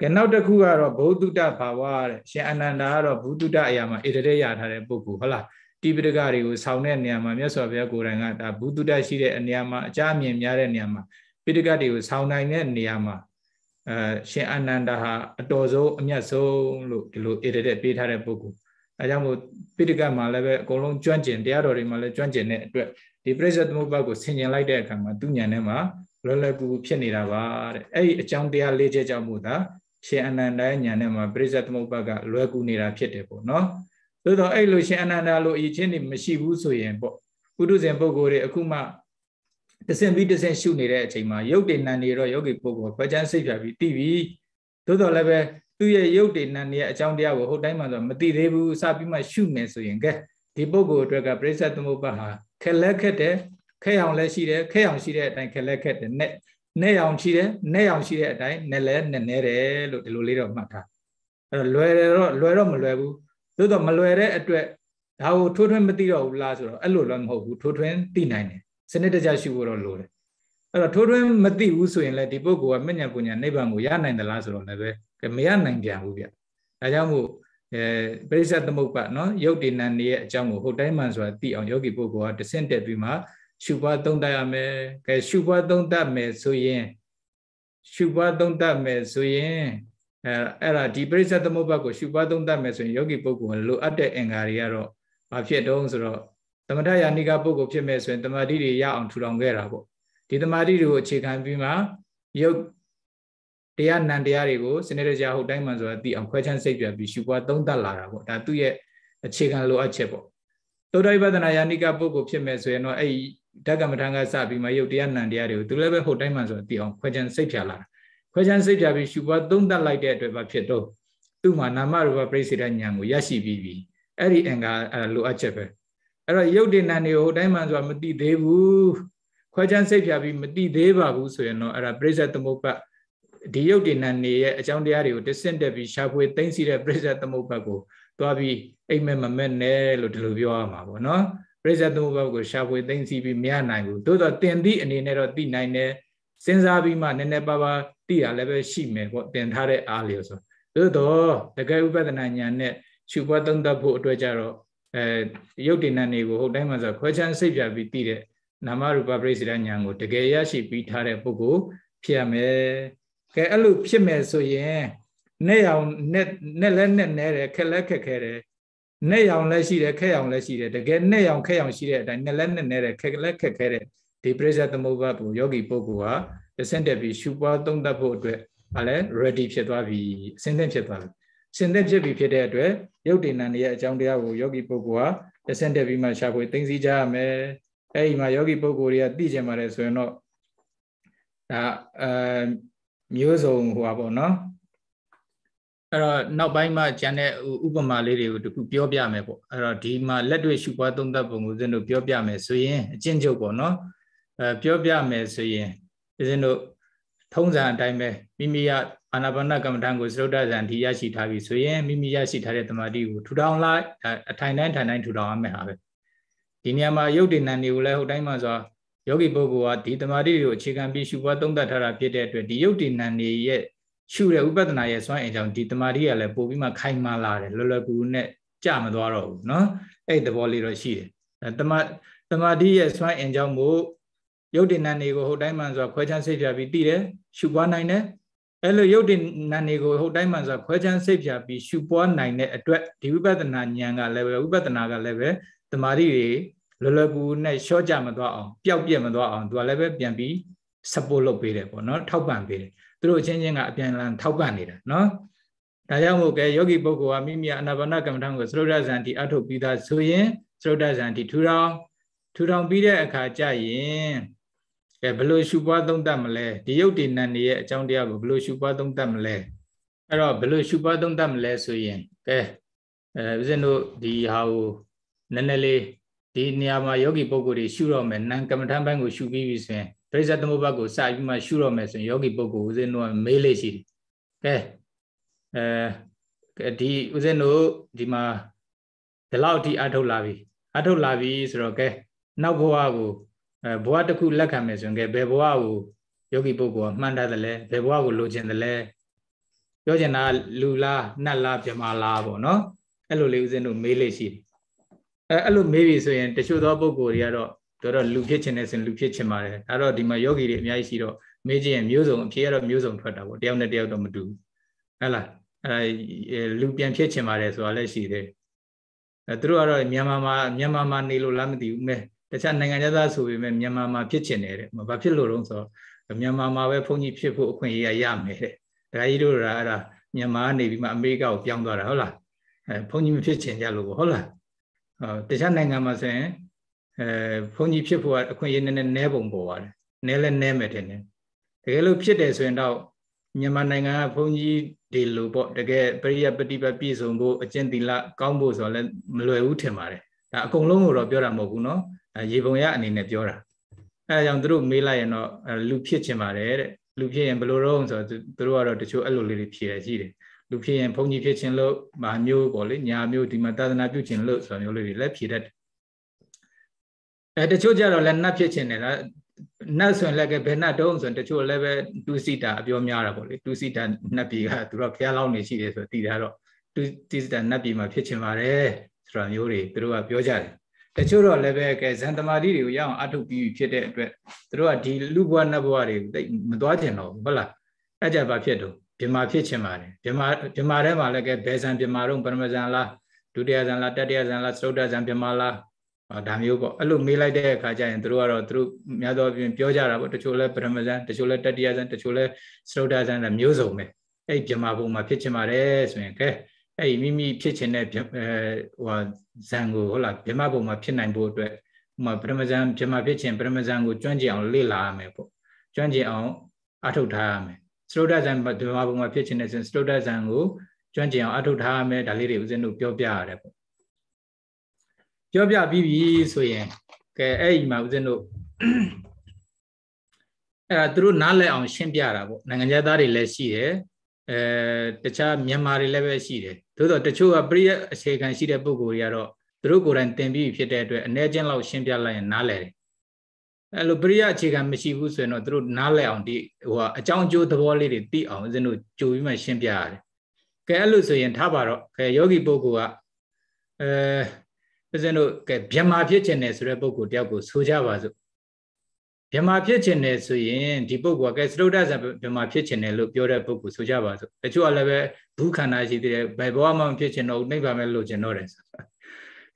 ကဲနောက်တစ်ခုကတော့ဘုဒ္ဓတဘာဝတဲ့ရှင်အနန္ဒာကတော့ဘုဒ္ဓတအရာမှာဣတရေရထားတဲ့ပုဂ္ဂိုလ်ဟုတ်လားတိပိဋကတွေကိုဆောင်တဲ့နေရာမှာမြတ်စွာဘုရားကိုယ်တိုင်ကဒါဘုဒ္ဓတရှိတဲ့နေရာမှာအကြအမြင်များတဲ့နေရာမှာပိဋကတွေကိုဆောင်နိုင်တဲ့နေရာမှာအဲရှင်အနန္ဒာဟာအတော်ဆုံးအမြတ်ဆုံးလို့ဒီလိုဣတရေပေးထားတဲ့ပုဂ္ဂိုလ်အဲကြောင့်မို့ပိဋကမှာလည်းပဲအကုန်လုံးကျွမ်းကျင်တရားတော်တွေမှာလည်းကျွမ်းကျင်တဲ့အတွက်ဒီပြိဿသမုပ္ပါကိုဆင်ញင်လိုက်တဲ့အခါမှာသူ့ဉာဏ်ထဲမှာလွယ်လွယ်ကူကူဖြစ်နေတာပါတဲ့အဲ့ဒီအကြောင်းတရား၄ချက်ကြောင့်မို့သာရှင်အနန္ဒရဲ့ညာနဲ့မှာပြိဿသမုပ္ပါကလွယ်ကူနေတာဖြစ်တယ်ပေါ့နော်သို့တော့အဲ့လိုရှင်အနန္ဒလိုအည်ချင်းတွေမရှိဘူးဆိုရင်ပေါ့ပုထုဇဉ်ပုဂ္ဂိုလ်တွေအခုမှတဆင့်ပြီးတဆင့်ရှုနေတဲ့အချိန်မှာရုပ်တည်နံနေတော့ယောဂီပုဂ္ဂိုလ်ခွဲခြမ်းစိတ်ပြပြီးသိပြီသို့တော်လည်းပဲသူ့ရဲ့ရုပ်တည်နံနေရဲ့အကြောင်းတရားကိုဟုတ်တိုင်းမှဆိုမသိသေးဘူးစပြီးမှရှုမယ်ဆိုရင်ကဲဒီပုဂ္ဂိုလ်အတွက်ကပြိဿသမုပ္ပါဟာခက်လက်ခက်တယ်ခက်အောင်လည်းရှိတယ်ခက်အောင်ရှိတဲ့အတိုင်းခက်လက်ခက်တယ်နဲ့နဲ့ရောင်ရှိတယ်နဲ့ရောင်ရှိတဲ့အတိုင်းနဲ့လဲနဲ့နဲတယ်လို့ဒီလိုလေးတော့မှတ်ထားအဲ့တော့လွယ်တယ်တော့လွယ်တော့မလွယ်ဘူးသို့တော့မလွယ်တဲ့အတွက်ဒါကိုထိုးထွင်းမသိတော့ဘူးလားဆိုတော့အဲ့လိုလည်းမဟုတ်ဘူးထိုးထွင်းသိနိုင်တယ်စနစ်တကျရှိဖို့တော့လိုတယ်အဲ့တော့ထိုးထွင်းမသိဘူးဆိုရင်လည်းဒီပုဂ္ဂိုလ်ကမညံပညာနိဗ္ဗာန်ကိုရနိုင်သလားဆိုတော့လည်းပဲမရနိုင်ပြန်ဘူးဗျဒါကြောင့်မို့အဲပရိစ္ဆသမုပ္ပါနော်ယုတ်တိနံနေရဲ့အကြောင်းကိုဟုတ်တိုင်းမှန်ဆိုတာသိအောင်ယောဂီပုဂ္ဂိုလ်ကတဆင့်တက်ပြီးမှရှုပွားသုံးတတ်ရမယ်ကဲရှုပွားသုံးတတ်မယ်ဆိုရင်ရှုပွားသုံးတတ်မယ်ဆိုရင်အဲအဲ့ဒါဒီပရိစ္ဆေသမုပ္ပါကိုရှုပွားသုံးတတ်မယ်ဆိုရင်ယောဂီပုဂ္ဂိုလ်လိုအပ်တဲ့အင်္ဂါတွေကတော့ဘာဖြစ်တုံးဆိုတော့သမထယာနိကပုဂ္ဂိုလ်ဖြစ်မဲ့ဆိုရင်တမာတိတွေရအောင်ထူထောင်ခဲ့တာပေါ့ဒီတမာတိတွေကိုအခြေခံပြီးမှယုတ်တရားနံတရားတွေကိုစနေတကြဟုတ်တိုင်းမှဆိုတာသိအောင်ခွဲခြမ်းစိတ်ပြပြီးရှုပွားသုံးသပ်လာတာပေါ့ဒါသူ့ရဲ့အခြေခံလိုအပ်ချက်ပေါ့သုဒ္ဓိပဒနာယာနိကပုဂ္ဂိုလ်ဖြစ်မဲ့ဆိုရင်တော့အဲ့ဓကမ္မထံကစပြီးမှယုတ်တရားနံတရားတွေကိုသူလည်းပဲဟိုတိုင်းမှဆိုသိအောင်ခွဲခြမ်းစိတ်ဖြာလာခွဲခြမ်းစိတ်ဖြာပြီးရှုပွားသုံးသပ်လိုက်တဲ့အတွက်ပါဖြစ်တော့သူ့မှာနာမရူပပြိစိတဉာဏ်ကိုရရှိပြီးပြီအဲ့ဒီအင်္ဂါလိုအပ်ချက်ပဲအဲ့တော့ယုတ်တင်နံတွေကိုဟိုတိုင်းမှဆိုတာမသိသေးဘူးခွဲခြမ်းစိတ်ဖြာပြီးမသိသေးပါဘူးဆိုရင်တော့အဲ့ဒါပြိစိတသမုပ္ပတ်ဒီယုတ်တင်နံနေရဲ့အကြောင်းတရားတွေကိုတစ်ဆင့်တက်ပြီးရှာဖွေသိသိတဲ့ပြိစိတသမုပ္ပတ်ကိုသွားပြီးအိမ်မက်မမက်နဲ့လို့ဒီလိုပြောရမှာပေါ့နော်။ပရိစ္ဆေသမုပ္ပါဒ်ကိုရှာဖွေသိသိပြီးမရနိုင်ဘူးသို့တော့တင်သည့်အနေနဲ့တော့သိနိုင်တယ်စဉ်းစားပြီးမှနည်းနည်းပါးပါးသိရလည်းပဲရှိမယ်ပေါ့တင်ထားတဲ့အားလျော်ဆိုသို့တော့တကယ်ဥပဒနာညာနဲ့ရှုပွားသုံးသပ်ဖို့အတွက်ကြတော့အဲရုပ်တဏ္ဏတွေကိုဟုတ်တိုင်းမှာဆိုခွဲခြမ်းစိတ်ပြပြီးသိတဲ့နာမရူပပရိစ္ဆေညာကိုတကယ်ရရှိပြီးထားတဲ့ပုဂ္ဂိုလ်ဖြစ်ရမယ်ကဲအဲ့လိုဖြစ်မယ်ဆိုရင်နဲ့ရောင်နဲ့နဲ့လဲနဲ့နဲတယ်ခက်လဲခက်ခဲတယ်နဲ့ရောင်လည်းရှိတယ်ခက်ရောင်လည်းရှိတယ်တကယ်နဲ့ရောင်ခက်ရောင်ရှိတဲ့အတိုင်းနဲ့လက်နဲ့နဲ့တဲ့ခက်လက်ခက်ခဲတဲ့ဒီပရိစ္ဆေသမုပ္ပါဒ်ကိုယောဂီပုဂ္ဂိုလ်ဟာတဆင့်တက်ပြီးရှုပွားသုံးသပ်ဖို့အတွက်ဘာလဲ ready ဖြစ်သွားပြီအစင်းသင့်ဖြစ်သွားပြီစင်သက်ဖြစ်ပြီဖြစ်တဲ့အတွက်ရုပ်တည်နံရဲ့အကြောင်းတရားကိုယောဂီပုဂ္ဂိုလ်ဟာတဆင့်တက်ပြီးမှရှာဖွေသိသိကြရမယ်အဲ့ဒီမှာယောဂီပုဂ္ဂိုလ်တွေကသိကြပါတယ်ဆိုရင်တော့ဒါအဲမျိုးစုံဟိုပါပေါ့နော်အဲ့တော့နောက်ပိုင်းမှာကျန်တဲ့ဥပမာလေးတွေကိုတခုပြောပြမယ်ပေါ့အဲ့တော့ဒီမှာလက်တွေ့ရှုပွားသုံးသပ်ပုံကိုဦးဇင်းတို့ပြောပြမယ်ဆိုရင်အချင်းချုပ်ပေါ့နော်အဲပြောပြမယ်ဆိုရင်ဦးဇင်းတို့ထုံးစံအတိုင်းပဲမိမိရအာနာပါနကမ္မဋ္ဌာန်းကိုသရုတ်တဇန်ဒီရရှိထားပြီဆိုရင်မိမိရရှိထားတဲ့တမာတိကိုထူထောင်လိုက်အထိုင်တိုင်းထိုင်တိုင်းထူထောင်ရမယ်ဟာပဲဒီနေရာမှာယုတ်တိဏ္ဏတွေကိုလည်းဟိုတိုင်းမှာဆိုယောဂီပုဂ္ဂိုလ်ကဒီတမာတိတွေကိုအခြေခံပြီးရှုပွားသုံးသပ်ထားတာဖြစ်တဲ့အတွက်ဒီယုတ်တိဏ္ဏတွေရဲ့ရှုတဲ့ဥပဒနာရဲ့စွမ်းအင်ကြောင့်ဒီတမာတိကလည်းပို့ပြီးမှခိုင်မာလာတယ်လွယ်လွယ်ကူကူနဲ့ကြမသွားတော့ဘူးเนาะအဲ့သဘောလေးတော့ရှိတယ်အဲတမာတမာတိရဲ့စွမ်းအင်ကြောင့်မို့ယုတ်တင်နံတွေကိုဟုတ်တိုင်းမှန်စွာခွဲခြမ်းစိတ်ဖြာပြီးတည်တယ်ရှုပွားနိုင်တယ်အဲ့လိုယုတ်တင်နံတွေကိုဟုတ်တိုင်းမှန်စွာခွဲခြမ်းစိတ်ဖြာပြီးရှုပွားနိုင်တဲ့အတွက်ဒီဝိပဿနာဉာဏ်ကလည်းပဲဝိပဿနာကလည်းပဲတမာတိတွေလွယ်လွယ်ကူနဲ့ရှော့ကြမသွားအောင်ပျောက်ပြက်မသွားအောင်သူကလည်းပဲပြန်ပြီး support လုပ်ပေးတယ်ပေါ့နော်ထောက်ပံ့ပေးတယ်သူတို့အချင်းချင်းကအပြန်အလှန်ထောက်ပံ့နေတာနော်ဒါကြောင့်မို့ကဲယောဂီပုဂ္ဂိုလ်ကမိမိအနာဘာနာကမ္မထံကိုသရုပ်ဒဇန်တိအထုတ်ပြီးသားဆိုရင်သရုပ်ဒဇန်တိထူထောင်ထူထောင်ပြီးတဲ့အခါကျရင်ကဲဘလို့ရှုပွားသုံးသပ်မလဲဒီယုတ်တိနန္ဒီရဲ့အကြောင်းတရားကိုဘလို့ရှုပွားသုံးသပ်မလဲအဲ့တော့ဘလို့ရှုပွားသုံးသပ်မလဲဆိုရင်ကဲအဲဦးဇင်းတို့ဒီဟာကိုနည်းနည်းလေးဒီနေရာမှာယောဂီပုဂ္ဂိုလ်တွေရှုတော့မယ်နံကမ္မထံဘိုင်းကိုရှုပြီးပြီဆိုရင်ပရိစ္ဆေသမုပ္ပါဒ်ကိုစာပြီးမှရှုတော့မယ်ဆိုရင်ယောဂီပုဂ္ဂိုလ်ဦးဇင်းတို့ကမေးလေရှိတယ်ကဲအဲဒီဦးဇင်းတို့ဒီမှာဒီလောက်ထိအထုတ်လာပြီအထုတ်လာပြီဆိုတော့ကဲနောက်ဘဝကိုအဲဘဝတစ်ခုလက်ခံမယ်ဆိုရင်ကဲဘယ်ဘဝကိုယောဂီပုဂ္ဂိုလ်ကမှန်တတ်တယ်လဲဘယ်ဘဝကိုလိုချင်တယ်လဲပြောချင်တာလူလားနတ်လားပြမလားပေါ့နော်အဲ့လိုလေးဦးဇင်းတို့မေးလေရှိတယ်အဲအဲ့လိုမေးပြီဆိုရင်တချို့သောပုဂ္ဂိုလ်တွေကတော့တို့တော့လူဖြစ်ချင်တယ်ဆိုရင်လူဖြစ်ချင်ပါတယ်ဒါတော့ဒီမှာယောဂီတွေအများကြီးရှိတော့မေးကြည့်ရင်မျိုးစုံအဖြေကတော့မျိုးစုံထွက်တာပေါ့တယောက်နဲ့တယောက်တော့မတူဘူးဟဲ့လားအဲလူပြန်ဖြစ်ချင်ပါတယ်ဆိုတာလည်းရှိတယ်အဲသူတို့ကတော့မြန်မာမှာမြန်မာမှာနေလို့လားမသိဘူးမဲတခြားနိုင်ငံသားဆိုပေမဲ့မြန်မာမှာဖြစ်ချင်တယ်တဲ့ဘာဖြစ်လို့တုံးဆိုတော့မြန်မာမှာပဲဘုန်းကြီးဖြစ်ဖို့အခွင့်အရေးရမယ်တဲ့ဒါကြီးတို့ကအဲ့ဒါမြန်မာကနေပြီးမှအမေရိကကိုပြောင်းသွားတာဟုတ်လားအဲဘုန်းကြီးမဖြစ်ချင်ကြလို့ပေါ့ဟုတ်လားတခြားနိုင်ငံမှာဆိုရင်အဲဘုန်းကြီးဖြစ်ဖို့အခွင့်အရေးနည်းနည်းနည်းပုံပေါ်ပါတယ်နည်းလဲနည်းမယ်ထင်တယ်တကယ်လို့ဖြစ်တယ်ဆိုရင်တော့မြန်မာနိုင်ငံကဘုန်းကြီးဒီလိုပေါ့တကယ်ပရိယပฏิပတ်ပြည့်စုံဖို့အကျင့်သီလကောင်းဖို့ဆိုတော့လည်းမလွယ်ဘူးထင်ပါတယ်ဒါအကုန်လုံးကိုတော့ပြောတာမဟုတ်ဘူးเนาะရေပုံရအနေနဲ့ပြောတာအဲဒါကြောင့်သူတို့မေးလိုက်ရင်တော့လူဖြစ်ချင်ပါတယ်တဲ့လူဖြစ်ရင်ဘယ်လိုတော့ဆိုတော့သူတို့ကတော့တချို့အဲ့လိုလေးတွေဖြေရရှိတယ်လူဖြစ်ရင်ဘုန်းကြီးဖြစ်ခြင်းလို့မာမျိုးပေါ့လေညာမျိုးဒီမှာသာသနာပြုခြင်းလို့ဆိုမျိုးလေးတွေလည်းဖြေတတ်တယ်အဲတချို့ကြတော့လည်းနှက်ဖြစ်ချင်တယ်လားနှက်ဆိုရင်လည်းဘယ်နှက်တုံးဆိုရင်တချို့လည်းပဲတူစီတာအပြောများတာပေါ့လေတူစီတာနှက်ပြီကသူတို့ဖျားလောင်းနေရှိတယ်ဆိုတော့တည်တာတော့တူတီစီတာနှက်ပြီမှာဖြစ်ချင်ပါတယ်ဆိုတာမျိုးတွေသူတို့ကပြောကြတယ်တချို့တော့လည်းပဲကဲဇန်သမာဓိတွေကိုရအောင်အထုတ်ပြီးဖြစ်တဲ့အတွက်သူတို့ကဒီလူဘဝနတ်ဘဝတွေသိမသွားချင်တော့ဘူးဟုတ်လားအဲ့ကြပါဖြစ်တော့ဗြမာဖြစ်ချင်ပါတယ်ဗြမာဗြမာထဲမှာလည်းကဲဘယ်ဇန်ဗြမာတော့ပရမဇန်လားဒုတိယဇန်လားတတိယဇန်လားသုတ္တဇန်ဗြမာလားဒါမျိုးပေါ့အဲ့လိုမေးလိုက်တဲ့အခါကျရင်တို့ကတော့တို့များသောအားဖြင့်ပြောကြတာပေါ့တချို့လဲပရမဇန်တချို့လဲတတိယဇန်တချို့လဲစရုဒ္ဒဇန်လည်းမျိုးစုံပဲအဲ့ဗြဟ္မာဘုံမှာဖြစ်ချင်ပါတယ်ဆိုရင်ကဲအဲ့မိမိဖြစ်ချင်တဲ့ဟိုဇန်ကိုဟုတ်လားဗြဟ္မာဘုံမှာဖြစ်နိုင်ဖို့အတွက်ဥမာပရမဇန်ဗြဟ္မာဖြစ်ချင်ပရမဇန်ကိုကျွမ်းကျင်အောင်လေ့လာရမယ်ပေါ့ကျွမ်းကျင်အောင်အထုတ်ထားရမယ်စရုဒ္ဒဇန်ဗြဟ္မာဘုံမှာဖြစ်ချင်တဲ့ဆိုရင်စရုဒ္ဒဇန်ကိုကျွမ်းကျင်အောင်အထုတ်ထားရမယ်ဒါလေးတွေဦးဇင်းတို့ပြောပြရတယ်ပေါ့ပြောပြပြီးပြီဆိုရင်ကဲအဲ့ဒီမှာဦးဇင်းတို့အဲ့ဒါသူတို့နားလည်အောင်ရှင်းပြတာပေါ့နိုင်ငံသားတွေလည်းရှိတယ်အဲတခြားမြန်မာတွေလည်းပဲရှိတယ်သို့တော့တချို့ကပြည့်အခြေခံရှိတဲ့ပုံကိုယ်တွေကတော့သူတို့ကိုယ်တိုင်သင်ပြီးဖြစ်တဲ့အတွက်အ ਨੇ ချင်းလောက်ရှင်းပြလိုက်ရင်နားလည်တယ်အဲ့လိုပြည့်အခြေခံမရှိဘူးဆိုရင်တော့သူတို့နားလည်အောင်ဒီဟိုအကြောင်းအကျိုးသဘောလေးတွေသိအောင်ဦးဇင်းတို့ကြိုပြီးမှရှင်းပြရတယ်ကဲအဲ့လိုဆိုရင်ထားပါတော့ကဲယောဂီပုဂ္ဂိုလ်ကအဲဦးဇင်းတို့ကဲဗြဟ္မာဖြစ်ခြင်းနဲ့ဆိုတဲ့ပုဂ္ဂိုလ်တယောက်ကိုဆိုကြပါစို့ဗြဟ္မာဖြစ်ခြင်းနဲ့ဆိုရင်ဒီပုဂ္ဂိုလ်ကကဲသရုဒ္ဒဇဗြဟ္မာဖြစ်ခြင်းနဲ့လို့ပြောတဲ့ပုဂ္ဂိုလ်ဆိုကြပါစို့တချို့ကလည်းပဲဘုခန္ဓာရှိသေးတယ်ဘယ်ဘဝမှမဖြစ်ခြင်းတော့နိဗ္ဗာန်ပဲလို့ခြင်းတော့တယ်ဆိုတာ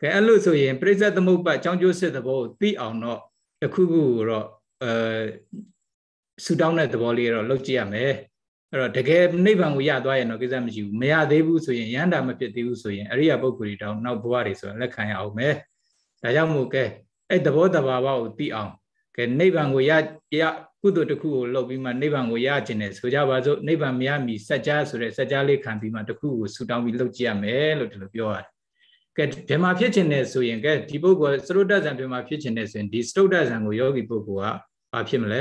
ကဲအဲ့လို့ဆိုရင်ပြိဿသမုပ္ပါအကြောင်းကျိုးစစ်သဘောကိုသိအောင်တော့တစ်ခုခုကိုတော့အဲဆူတောင်းတဲ့သဘောလေးတော့လုပ်ကြည့်ရမယ်အဲ့တော့တကယ်နိဗ္ဗာန်ကိုရသွားရင်တော့ကိစ္စမရှိဘူးမရသေးဘူးဆိုရင်ရန်တာမဖြစ်သေးဘူးဆိုရင်အရိယာပုဂ္ဂိုလ်တွေတောင်နောက်ဘဝတွေဆိုရင်လက်ခံရအောင်ပဲဒါကြောင့်မို့ကဲအဲ့သဘောတဘာဝကိုသိအောင်ကဲနိဗ္ဗာန်ကိုရရကုသိုလ်တစ်ခုကိုလုပ်ပြီးမှနိဗ္ဗာန်ကိုရကျင်တယ်ဆိုကြပါစို့နိဗ္ဗာန်မရမီစัจ जा ဆိုတဲ့စัจ जा လေးခံပြီးမှတစ်ခုကိုဆူတောင်းပြီးလုပ်ကြရမယ်လို့ဒီလိုပြောရတယ်။ကဲဒီမှာဖြစ်ကျင်တယ်ဆိုရင်ကဲဒီပုဂ္ဂိုလ်သရုတ်တဇံဒီမှာဖြစ်ကျင်တယ်ဆိုရင်ဒီစတုတ်တဇံကိုယောဂီပုဂ္ဂိုလ်ကဘာဖြစ်မလဲ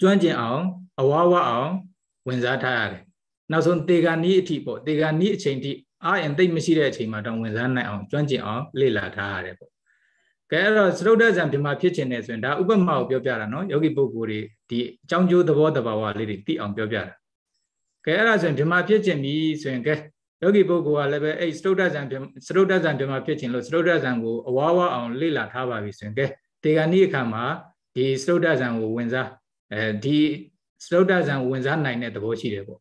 ကျွမ်းကျင်အောင်အဝါဝအောင်ဝင်စားထားရတယ်နောက်ဆုံးတေဂာနီးအထိပေါ့တေဂာနီးအချိန်ထိအာရင်သိမ့်မရှိတဲ့အချိန်မှာတောင်ဝင်စားနိုင်အောင်ကျွမ်းကျင်အောင် လေ့လာထားရတယ်ပေါ့ကဲအဲ့တော့သရုပ်ဒဇံပြမဖြစ်ခြင်းနဲ့ဆိုရင်ဒါဥပမာကိုပြောပြတာနော်ယောဂီပုဂ္ဂိုလ်တွေဒီအကြောင်းကျိုးသဘောတဘာဝလေးတွေသိအောင်ပြောပြတာကဲအဲ့ဒါဆိုရင်ပြမဖြစ်ခြင်းပြီဆိုရင်ကဲယောဂီပုဂ္ဂိုလ်ကလည်းပဲအဲ့သရုပ်ဒဇံသရုပ်ဒဇံပြမဖြစ်ခြင်းလို့သရုပ်ဒဇံကိုအဝါဝအောင်လေ့လာထားပါပြီဆိုရင်ကဲတေဂာနိအခါမှာဒီသရုပ်ဒဇံကိုဝင်စားအဲဒီစတုတ္တဇံဝင်စားနိုင်တဲ့သဘောရှိတယ်ပေါ့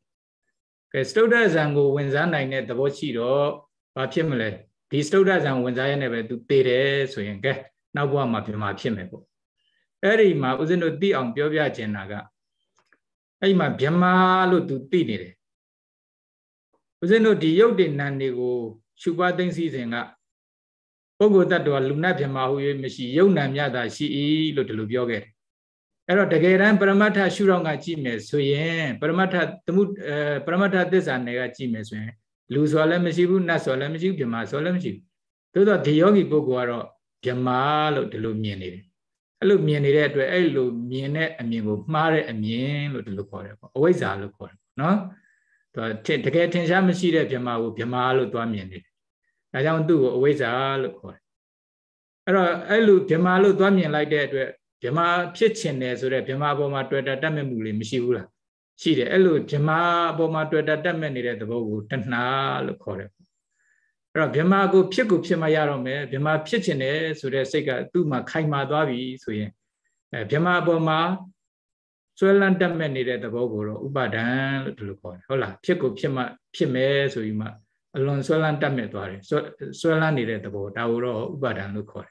ကဲစတုတ္တဇံကို ဝင်စားနိုင်တဲ့သဘောရှိတော့ဘာဖြစ်မလဲဒီစတုတ္တဇံဝင်စားရတဲ့ပဲ तू တည်တယ်ဆိုရင်ကဲနောက်ဘဝမှာပြန်มาဖြစ်မယ်ပေါ့အဲ့ဒီမှာဦးဇင်းတို့သိအောင်ပြောပြချင်တာကအဲ့ဒီမှာဗြမာလို့ तू သိနေတယ်ဦးဇင်းတို့ဒီရုပ်တည်နံတွေကိုရှုပါသိသိစဉ်ကပုဂ္ဂိုလ်တ attva လူနတ်ဗြမာဟု၍မရှိရုပ်နာမြတာရှိ၏လို့ဒီလိုပြောခဲ့တယ်အဲ့တော့တကယ်တမ်းပရမတ္ထရှုထောင့်ကကြည့်မယ်ဆိုရင်ပရမတ္ထသမှုပရမတ္ထသစ္စာနယ်ကကြည့်မယ်ဆိုရင်လူဆိုလည်းမရှိဘူးနတ်ဆိုလည်းမရှိဘူးမြမဆိုလည်းမရှိဘူးသို့တော့ဒီယောဂီပုဂ္ဂိုလ်ကတော့မြမလို့ဒီလိုမြင်နေတယ်အဲ့လိုမြင်နေတဲ့အတွက်အဲ့လိုမြင်တဲ့အမြင်ကိုမှားတဲ့အမြင်လို့ဒီလိုခေါ်တယ်ပေါ့အဝိဇ္ဇာလို့ခေါ်တယ်ပေါ့နော်တကယ်ထင်ရှားမရှိတဲ့မြမကိုမြမလို့သွားမြင်နေတယ်ဒါကြောင့်သူ့ကိုအဝိဇ္ဇာလို့ခေါ်တယ်အဲ့တော့အဲ့လိုမြမလို့သွားမြင်လိုက်တဲ့အတွက်ဗြဟ္မာဖြစ်ချင်တယ်ဆိုတော့ဗြဟ္မာပေါ်မှာတွေ့တာတတ်မဲ့မှုလေးမရှိဘူးလားရှိတယ်အဲ့လိုဗြဟ္မာပေါ်မှာတွေ့တာတတ်မဲ့နေတဲ့သဘောကိုတဏှာလို့ခေါ်တယ်အဲ့တော့ဗြဟ္မာကိုဖြစ်ကိုဖြစ်မှရတော့မယ်ဗြဟ္မာဖြစ်ချင်တယ်ဆိုတဲ့စိတ်ကသူ့မှာခိုင်မာသွားပြီဆိုရင်အဲဗြဟ္မာပေါ်မှာဆွဲလန်းတတ်မဲ့နေတဲ့သဘောကိုတော့ဥပါဒံလို့ဒီလိုခေါ်တယ်ဟုတ်လားဖြစ်ကိုဖြစ်မှဖြစ်မယ်ဆိုပြီးမှအလွန်ဆွဲလန်းတတ်မဲ့သွားတယ်ဆွဲလန်းနေတဲ့သဘောဒါကိုတော့ဥပါဒံလို့ခေါ်တယ်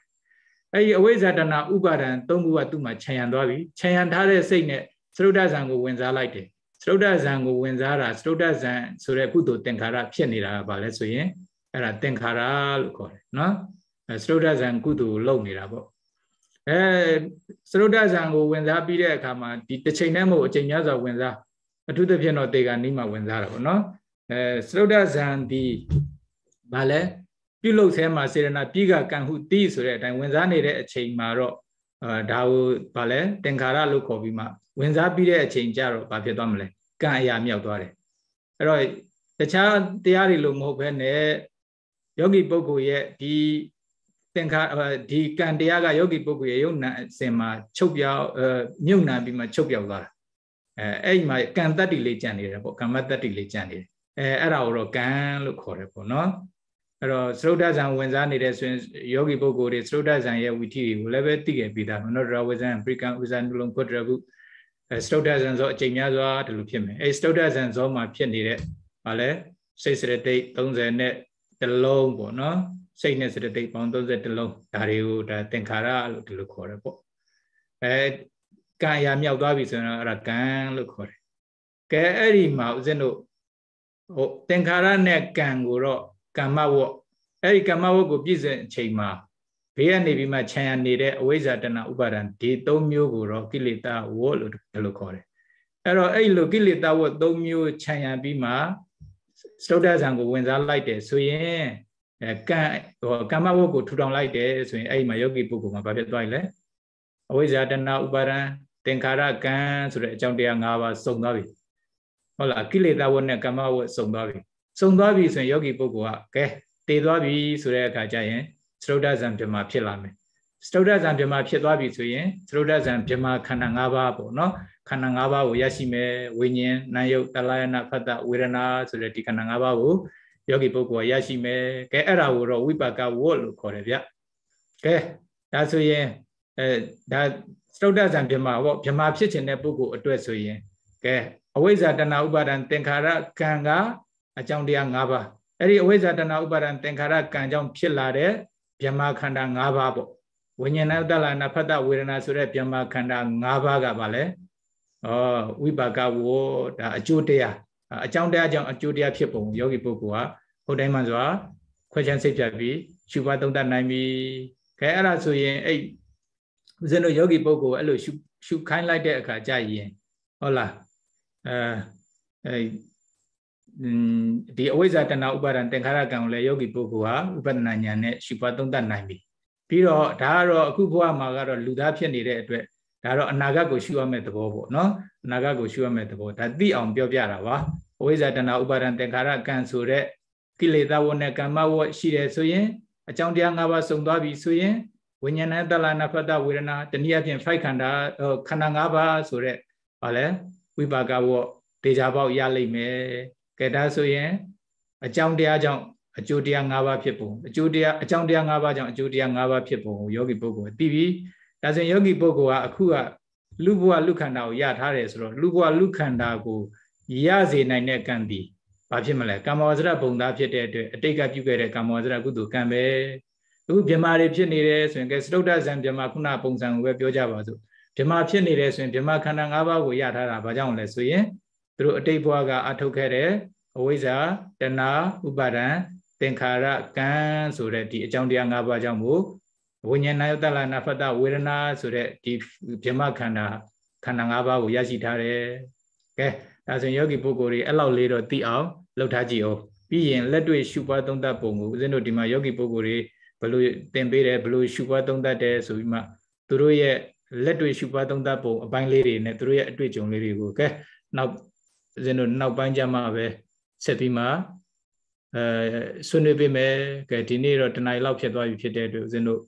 အဲ့ဒီအဝိဇ္ဇာတဏဥပါဒံသုံးခုကသူ့မှာခြံရံသွားပြီခြံရံထားတဲ့စိတ်နဲ့သရုတ်တဇံကိုဝင်စားလိုက်တယ်သရုတ်တဇံကိုဝင်စားတာသရုတ်တဇံဆိုတဲ့ကုသိုလ်သင်္ခါရဖြစ်နေတာပါလဲဆိုရင်အဲ့ဒါသင်္ခါရလို့ခေါ်တယ်နော်သရုတ်တဇံကုသိုလ်လုပ်နေတာပေါ့အဲသရုတ်တဇံကိုဝင်စားပြီးတဲ့အခါမှာဒီတစ်ချိန်တည်းမဟုတ်အချိန်များစွာဝင်စားအထူးသဖြင့်တော့တေကာနီးမှာဝင်စားတာပေါ့နော်အဲသရုတ်တဇံဒီဘာလဲပြုလုပ်ဆဲမှာစေရနာပြီးကကံဟုတိဆိုတဲ့အတိုင်းဝင်စားနေတဲ့အချိန်မှာတော့အာဒါကိုဗာလဲသင်္ခါရလို့ခေါ်ပြီးမှဝင်စားပြီးတဲ့အချိန်ကျတော့ဘာဖြစ်သွားမလဲကံအရာမြောက်သွားတယ်အဲ့တော့တခြားတရားတွေလို့မဟုတ်ဘဲနဲ့ယောဂီပုဂ္ဂိုလ်ရဲ့ဒီသင်္ခါဒီကံတရားကယောဂီပုဂ္ဂိုလ်ရဲ့ယုံနာအစဉ်မှာချုပ်ပြောင်းမြုပ်နာပြီးမှချုပ်ပြောင်းသွားတာအဲအဲ့ဒီမှာကံတတ္တိလေးကြံနေတယ်ပေါ့ကမ္မတတ္တိလေးကြံနေတယ်အဲအဲ့ဒါကိုတော့ကံလို့ခေါ်တယ်ပေါ့နော်အဲ့တော့သရုတ်တဇံဝင်စားနေတယ်ဆိုရင်ယောဂီပုဂ္ဂိုလ်တွေသရုတ်တဇံရဲ့ဝီထီတွေကိုလည်းပဲသိခဲ့ပြီးသားမနောဒရာဝဇံပရိကံဥဇာနုလုံကုတ္တရကုစတုတ္တဇံဇောအချိန်များစွာဒီလိုဖြစ်မယ်အဲစတုတ္တဇံဇောမှာဖြစ်နေတဲ့ဟာလဲစိတ်စရတိတ်30နဲ့တလုံးပေါ့နော်စိတ်နဲ့စရတိတ်ပေါင်း30တလုံးဒါတွေကိုဒါသင်္ခါရလို့ဒီလိုခေါ်တယ်ပေါ့အဲကံရာမြောက်သွားပြီဆိုရင်အဲ့ဒါကံလို့ခေါ်တယ်ကဲအဲ့ဒီမှာဦးဇင်းတို့ဟို သင်္ခါရနဲ့ကံကိုတော့ကမ္မဝတ်အဲ့ဒီကမ္မဝတ်ကိုပြည့်စုံအချိန်မှာဘေးကနေပြီးမှခြံရနေတဲ့အဝိဇ္ဇာတဏဥပါဒံဒီ၃မျိုးကိုတော့ကိလေသာဝတ်လို့ဒီလိုခေါ်တယ်အဲ့တော့အဲ့လိုကိလေသာဝတ်၃မျိုးခြံရပြီးမှစတုဒ္ဒဇံကိုဝင်စားလိုက်တယ်ဆိုရင်ကံဟောကမ္မဝတ်ကိုထူထောင်လိုက်တယ်ဆိုရင်အဲ့ဒီမှာယောဂီပုဂ္ဂိုလ်မှာဘာဖြစ်သွားလဲအဝိဇ္ဇာတဏဥပါဒံသင်္ခါရကံဆိုတဲ့အကြောင်းတရား၅ပါးစုံသွားပြီဟုတ်လားကိလေသာဝတ်နဲ့ကမ္မဝတ်စုံသွားပြီစုံသွားပြီဆိုရင်ယောဂီပုဂ္ဂိုလ်ကကဲတည်သွားပြီဆိုတဲ့အခါကျရင်သရုတ်ဒဇံဗြဟ္မာဖြစ်လာမယ်သရုတ်ဒဇံဗြဟ္မာဖြစ်သွားပြီဆိုရင်သရုတ်ဒဇံဗြဟ္မာခန္ဓာ၅ပါးပေါ့နော်ခန္ဓာ၅ပါးကိုရရှိမယ်ဝိညာဉ်နာယုတ်တလယနာဖတ်တဝေဒနာဆိုတဲ့ဒီခန္ဓာ၅ပါးကိုယောဂီပုဂ္ဂိုလ်ရရှိမယ်ကဲအဲ့ဒါကိုတော့ဝိပါကဝတ်လို့ခေါ်တယ်ဗျကဲဒါဆိုရင်အဲဒါစတုတ္တဇံဗြဟ္မာပေါ့ဗြဟ္မာဖြစ်ခြင်းတဲ့ပုဂ္ဂိုလ်အတွက်ဆိုရင်ကဲအဝိဇ္ဇာတဏှာဥပါဒံသင်္ခါရကံကအကြောင်းတရား၅ပါးအဲ့ဒီအဝိဇ္ဇာတဏှာဥပါဒံသင်္ခါရကံကြောင့်ဖြစ်လာတဲ့ဗျမခန္ဓာ၅ပါးပေါ့ဝိညာဏဥတ္တလာနာဖတ်တဝေဒနာဆိုတဲ့ဗျမခန္ဓာ၅ပါးကပါလေဩဝိပါကဝောဒါအကျိုးတရားအကြောင်းတရားကြောင့်အကျိုးတရားဖြစ်ပုံယောဂီပုဂ္ဂိုလ်ကဟုတ်တိုင်းမှဆိုခွဲခြားစိတ်ပြပြီးရှုပါသုံးသပ်နိုင်ပြီခဲအဲ့ဒါဆိုရင်အဲ့ဦးဇင်းတို့ယောဂီပုဂ္ဂိုလ်အဲ့လိုရှုရှုခိုင်းလိုက်တဲ့အခါကြာရင်ဟုတ်လားအဲအဲဒီအဝိဇ္ဇာတဏှာဥပါဒံသင်္ခါရကံကိုလည်းယောဂီပုဂ္ဂိုလ်ဟာဥပဒနာဉာဏ်နဲ့ရှုပွားသုံးသပ်နိုင်ပြီပြီးတော့ဒါကတော့အခုဘဝမှာကတော့လူသားဖြစ်နေတဲ့အတွက်ဒါတော့အနာဂတ်ကိုရှုရမယ့်သဘောပေါ့နော်အနာဂတ်ကိုရှုရမယ့်သဘောဒါသိအောင်ပြောပြတာပါအဝိဇ္ဇာတဏှာဥပါဒံသင်္ခါရကံဆိုတဲ့ကိလေသာဝတ်နဲ့ကမ္မဝတ်ရှိတယ်ဆိုရင်အကြောင်းတရား၅ပါးစုံသွားပြီဆိုရင်ဝိညာဏတလနာဖတ်တဝေဒနာတနည်းအားဖြင့်ဖိုက်ခန္ဓာခန္ဓာ၅ပါးဆိုတဲ့ဘာလဲဝိပါကဝတ်ဒေဇာပေါက်ရလိမ့်မယ်ကဲဒါဆိုရင်အကြောင်းတရားကြောင့်အကျိုးတရား၅ပါးဖြစ်ပုံအကျိုးတရားအကြောင်းတရား၅ပါးကြောင့်အကျိုးတရား၅ပါးဖြစ်ပုံကိုယောဂီပုဂ္ဂိုလ်သိပြီဒါဆိုရင်ယောဂီပုဂ္ဂိုလ်ကအခုကလူဘဝလူခန္ဓာကိုရထားတယ်ဆိုတော့လူဘဝလူခန္ဓာကိုရစေနိုင်တဲ့ကံဒီဘာဖြစ်မလဲကာမဝဇ္ဇပုံသားဖြစ်တဲ့အတွက်အတိတ်ကပြုခဲ့တဲ့ကာမဝဇ္ဇကုသိုလ်ကံပဲအခုဗြဟ္မာတွေဖြစ်နေတယ်ဆိုရင်ကဲစတုဒ္ဒဇံဗြဟ္မာခုနပုံစံကိုပဲပြောကြပါစို့ဗြဟ္မာဖြစ်နေတယ်ဆိုရင်ဗြဟ္မာခန္ဓာ၅ပါးကိုရထားတာဘာကြောင့်လဲဆိုရင်သူတို့အတိတ်ဘဝကအထုတ်ခဲ့တဲ့အဝိဇ္ဇာတဏှာဥပါဒံသင်္ခါရကံဆိုတဲ့ဒီအကြောင်းတရား၅ပါးကြောင့်မို့ဝိညာဏယတလနာဖတဝေဒနာဆိုတဲ့ဒီဗြဟ္မခန္ဓာခန္ဓာ၅ပါးကိုရရှိထားတယ်။ကဲဒါဆိုရင်ယောဂီပုဂ္ဂိုလ်တွေအဲ့လောက်လေးတော့သိအောင်လုပ်ထားကြည့်အောင်ပြီးရင်လက်တွေ့ရှုပွားသုံးသပ်ပုံကိုဦးဇင်းတို့ဒီမှာယောဂီပုဂ္ဂိုလ်တွေဘလို့သင်ပေးတယ်ဘလို့ရှုပွားသုံးသပ်တယ်ဆိုပြီးမှသူတို့ရဲ့လက်တွေ့ရှုပွားသုံးသပ်ပုံအပိုင်းလေးတွေနဲ့သူတို့ရဲ့အတွေ့အကြုံလေးတွေကိုကဲနောက်ဦးဇင်းတို့နောက်ပိုင်းကျမှပဲဆက်ပြီးမှအဲဆွေးနွေးပေးမယ်ကဲဒီနေ့တော့တနင်္လာလောက်ဖြစ်သွားပြီဖြစ်တဲ့အတွက်ဦးဇင်းတို့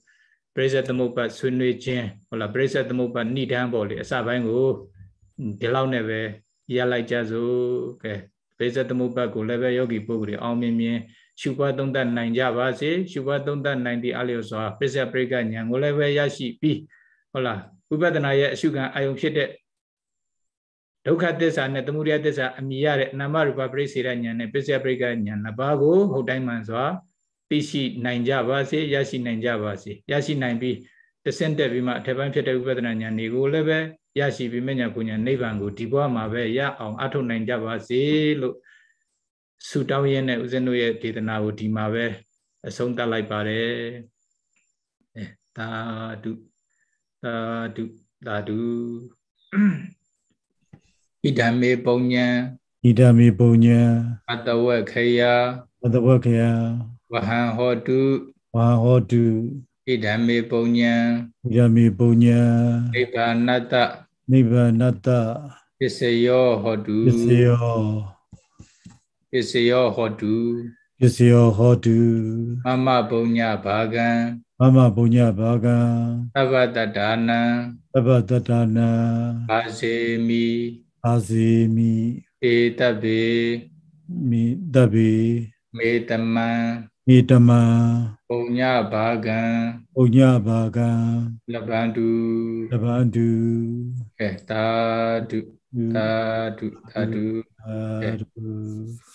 ပရိစ္ဆေသမုပ္ပါဆွေးနွေးခြင်းဟုတ်လားပရိစ္ဆေသမုပ္ပါဏိဒံပေါ့လေအစပိုင်းကိုဒီလောက်နဲ့ပဲရလိုက်ကြစို့ကဲပရိစ္ဆေသမုပ္ပါကိုလည်းပဲယောဂီပုဂ္ဂိုလ်အောင်မြင်မြင်ရှုပွားသုံးသပ်နိုင်ကြပါစေရှုပွားသုံးသပ်နိုင်သည့်အလျော်စွာပရိစ္ဆေပရိကဉာဏ်ကိုလည်းပဲရရှိပြီးဟုတ်လားဥပဒနာရဲ့အရှုခံအာယုံဖြစ်တဲ့ဒုက္ခသစ္စာနဲ့သမုဒယသစ္စာအမြင်ရတဲ့နာမရူပပရိစေရဉာဏ်နဲ့ပစ္စယပရိကဉာဏ်နှစ်ပါးကိုဟုတ်တိုင်းမှန်စွာသိရှိနိုင်ကြပါစေရရှိနိုင်ကြပါစေရရှိနိုင်ပြီးတဆင့်တက်ပြီးမှအထက်ပိုင်းဖြစ်တဲ့ဥပဒနာဉာဏ်တွေကိုလည်းပဲရရှိပြီးမညာကုညာနိဗ္ဗာန်ကိုဒီဘဝမှာပဲရအောင်အထုတ်နိုင်ကြပါစေလို့ဆုတောင်းရင်းနဲ့ဦးဇင်းတို့ရဲ့ဒေသနာကိုဒီမှာပဲအဆုံးသတ်လိုက်ပါတယ်အဲသာဓုသာဓုသာဓုဣဒံမေပုံညံဣဒံမေပုံညံအတဝခယအတဝခယဝဟံဟောတုဝဟံဟောတုဣဒံမေပုံညံဣဒံမေပုံညံနိဗ္ဗာနတ္တနိဗ္ဗာနတ္တပစ္စယောဟောတုပစ္စယောပစ္စယောဟောတုပစ္စယောဟောတုမမပုံညဘာကံမမပုံညဘာကံသဗ္ဗတတ္တာနံသဗ္ဗတတ္တာနံဘာစေမိပါစေမိဧတဗေမိတဗေမေတမံမေတမံပုညဘာကံပုညဘာကံလဗန္တုလဗန္တုကဲတာတုတာတုတာတုတာတု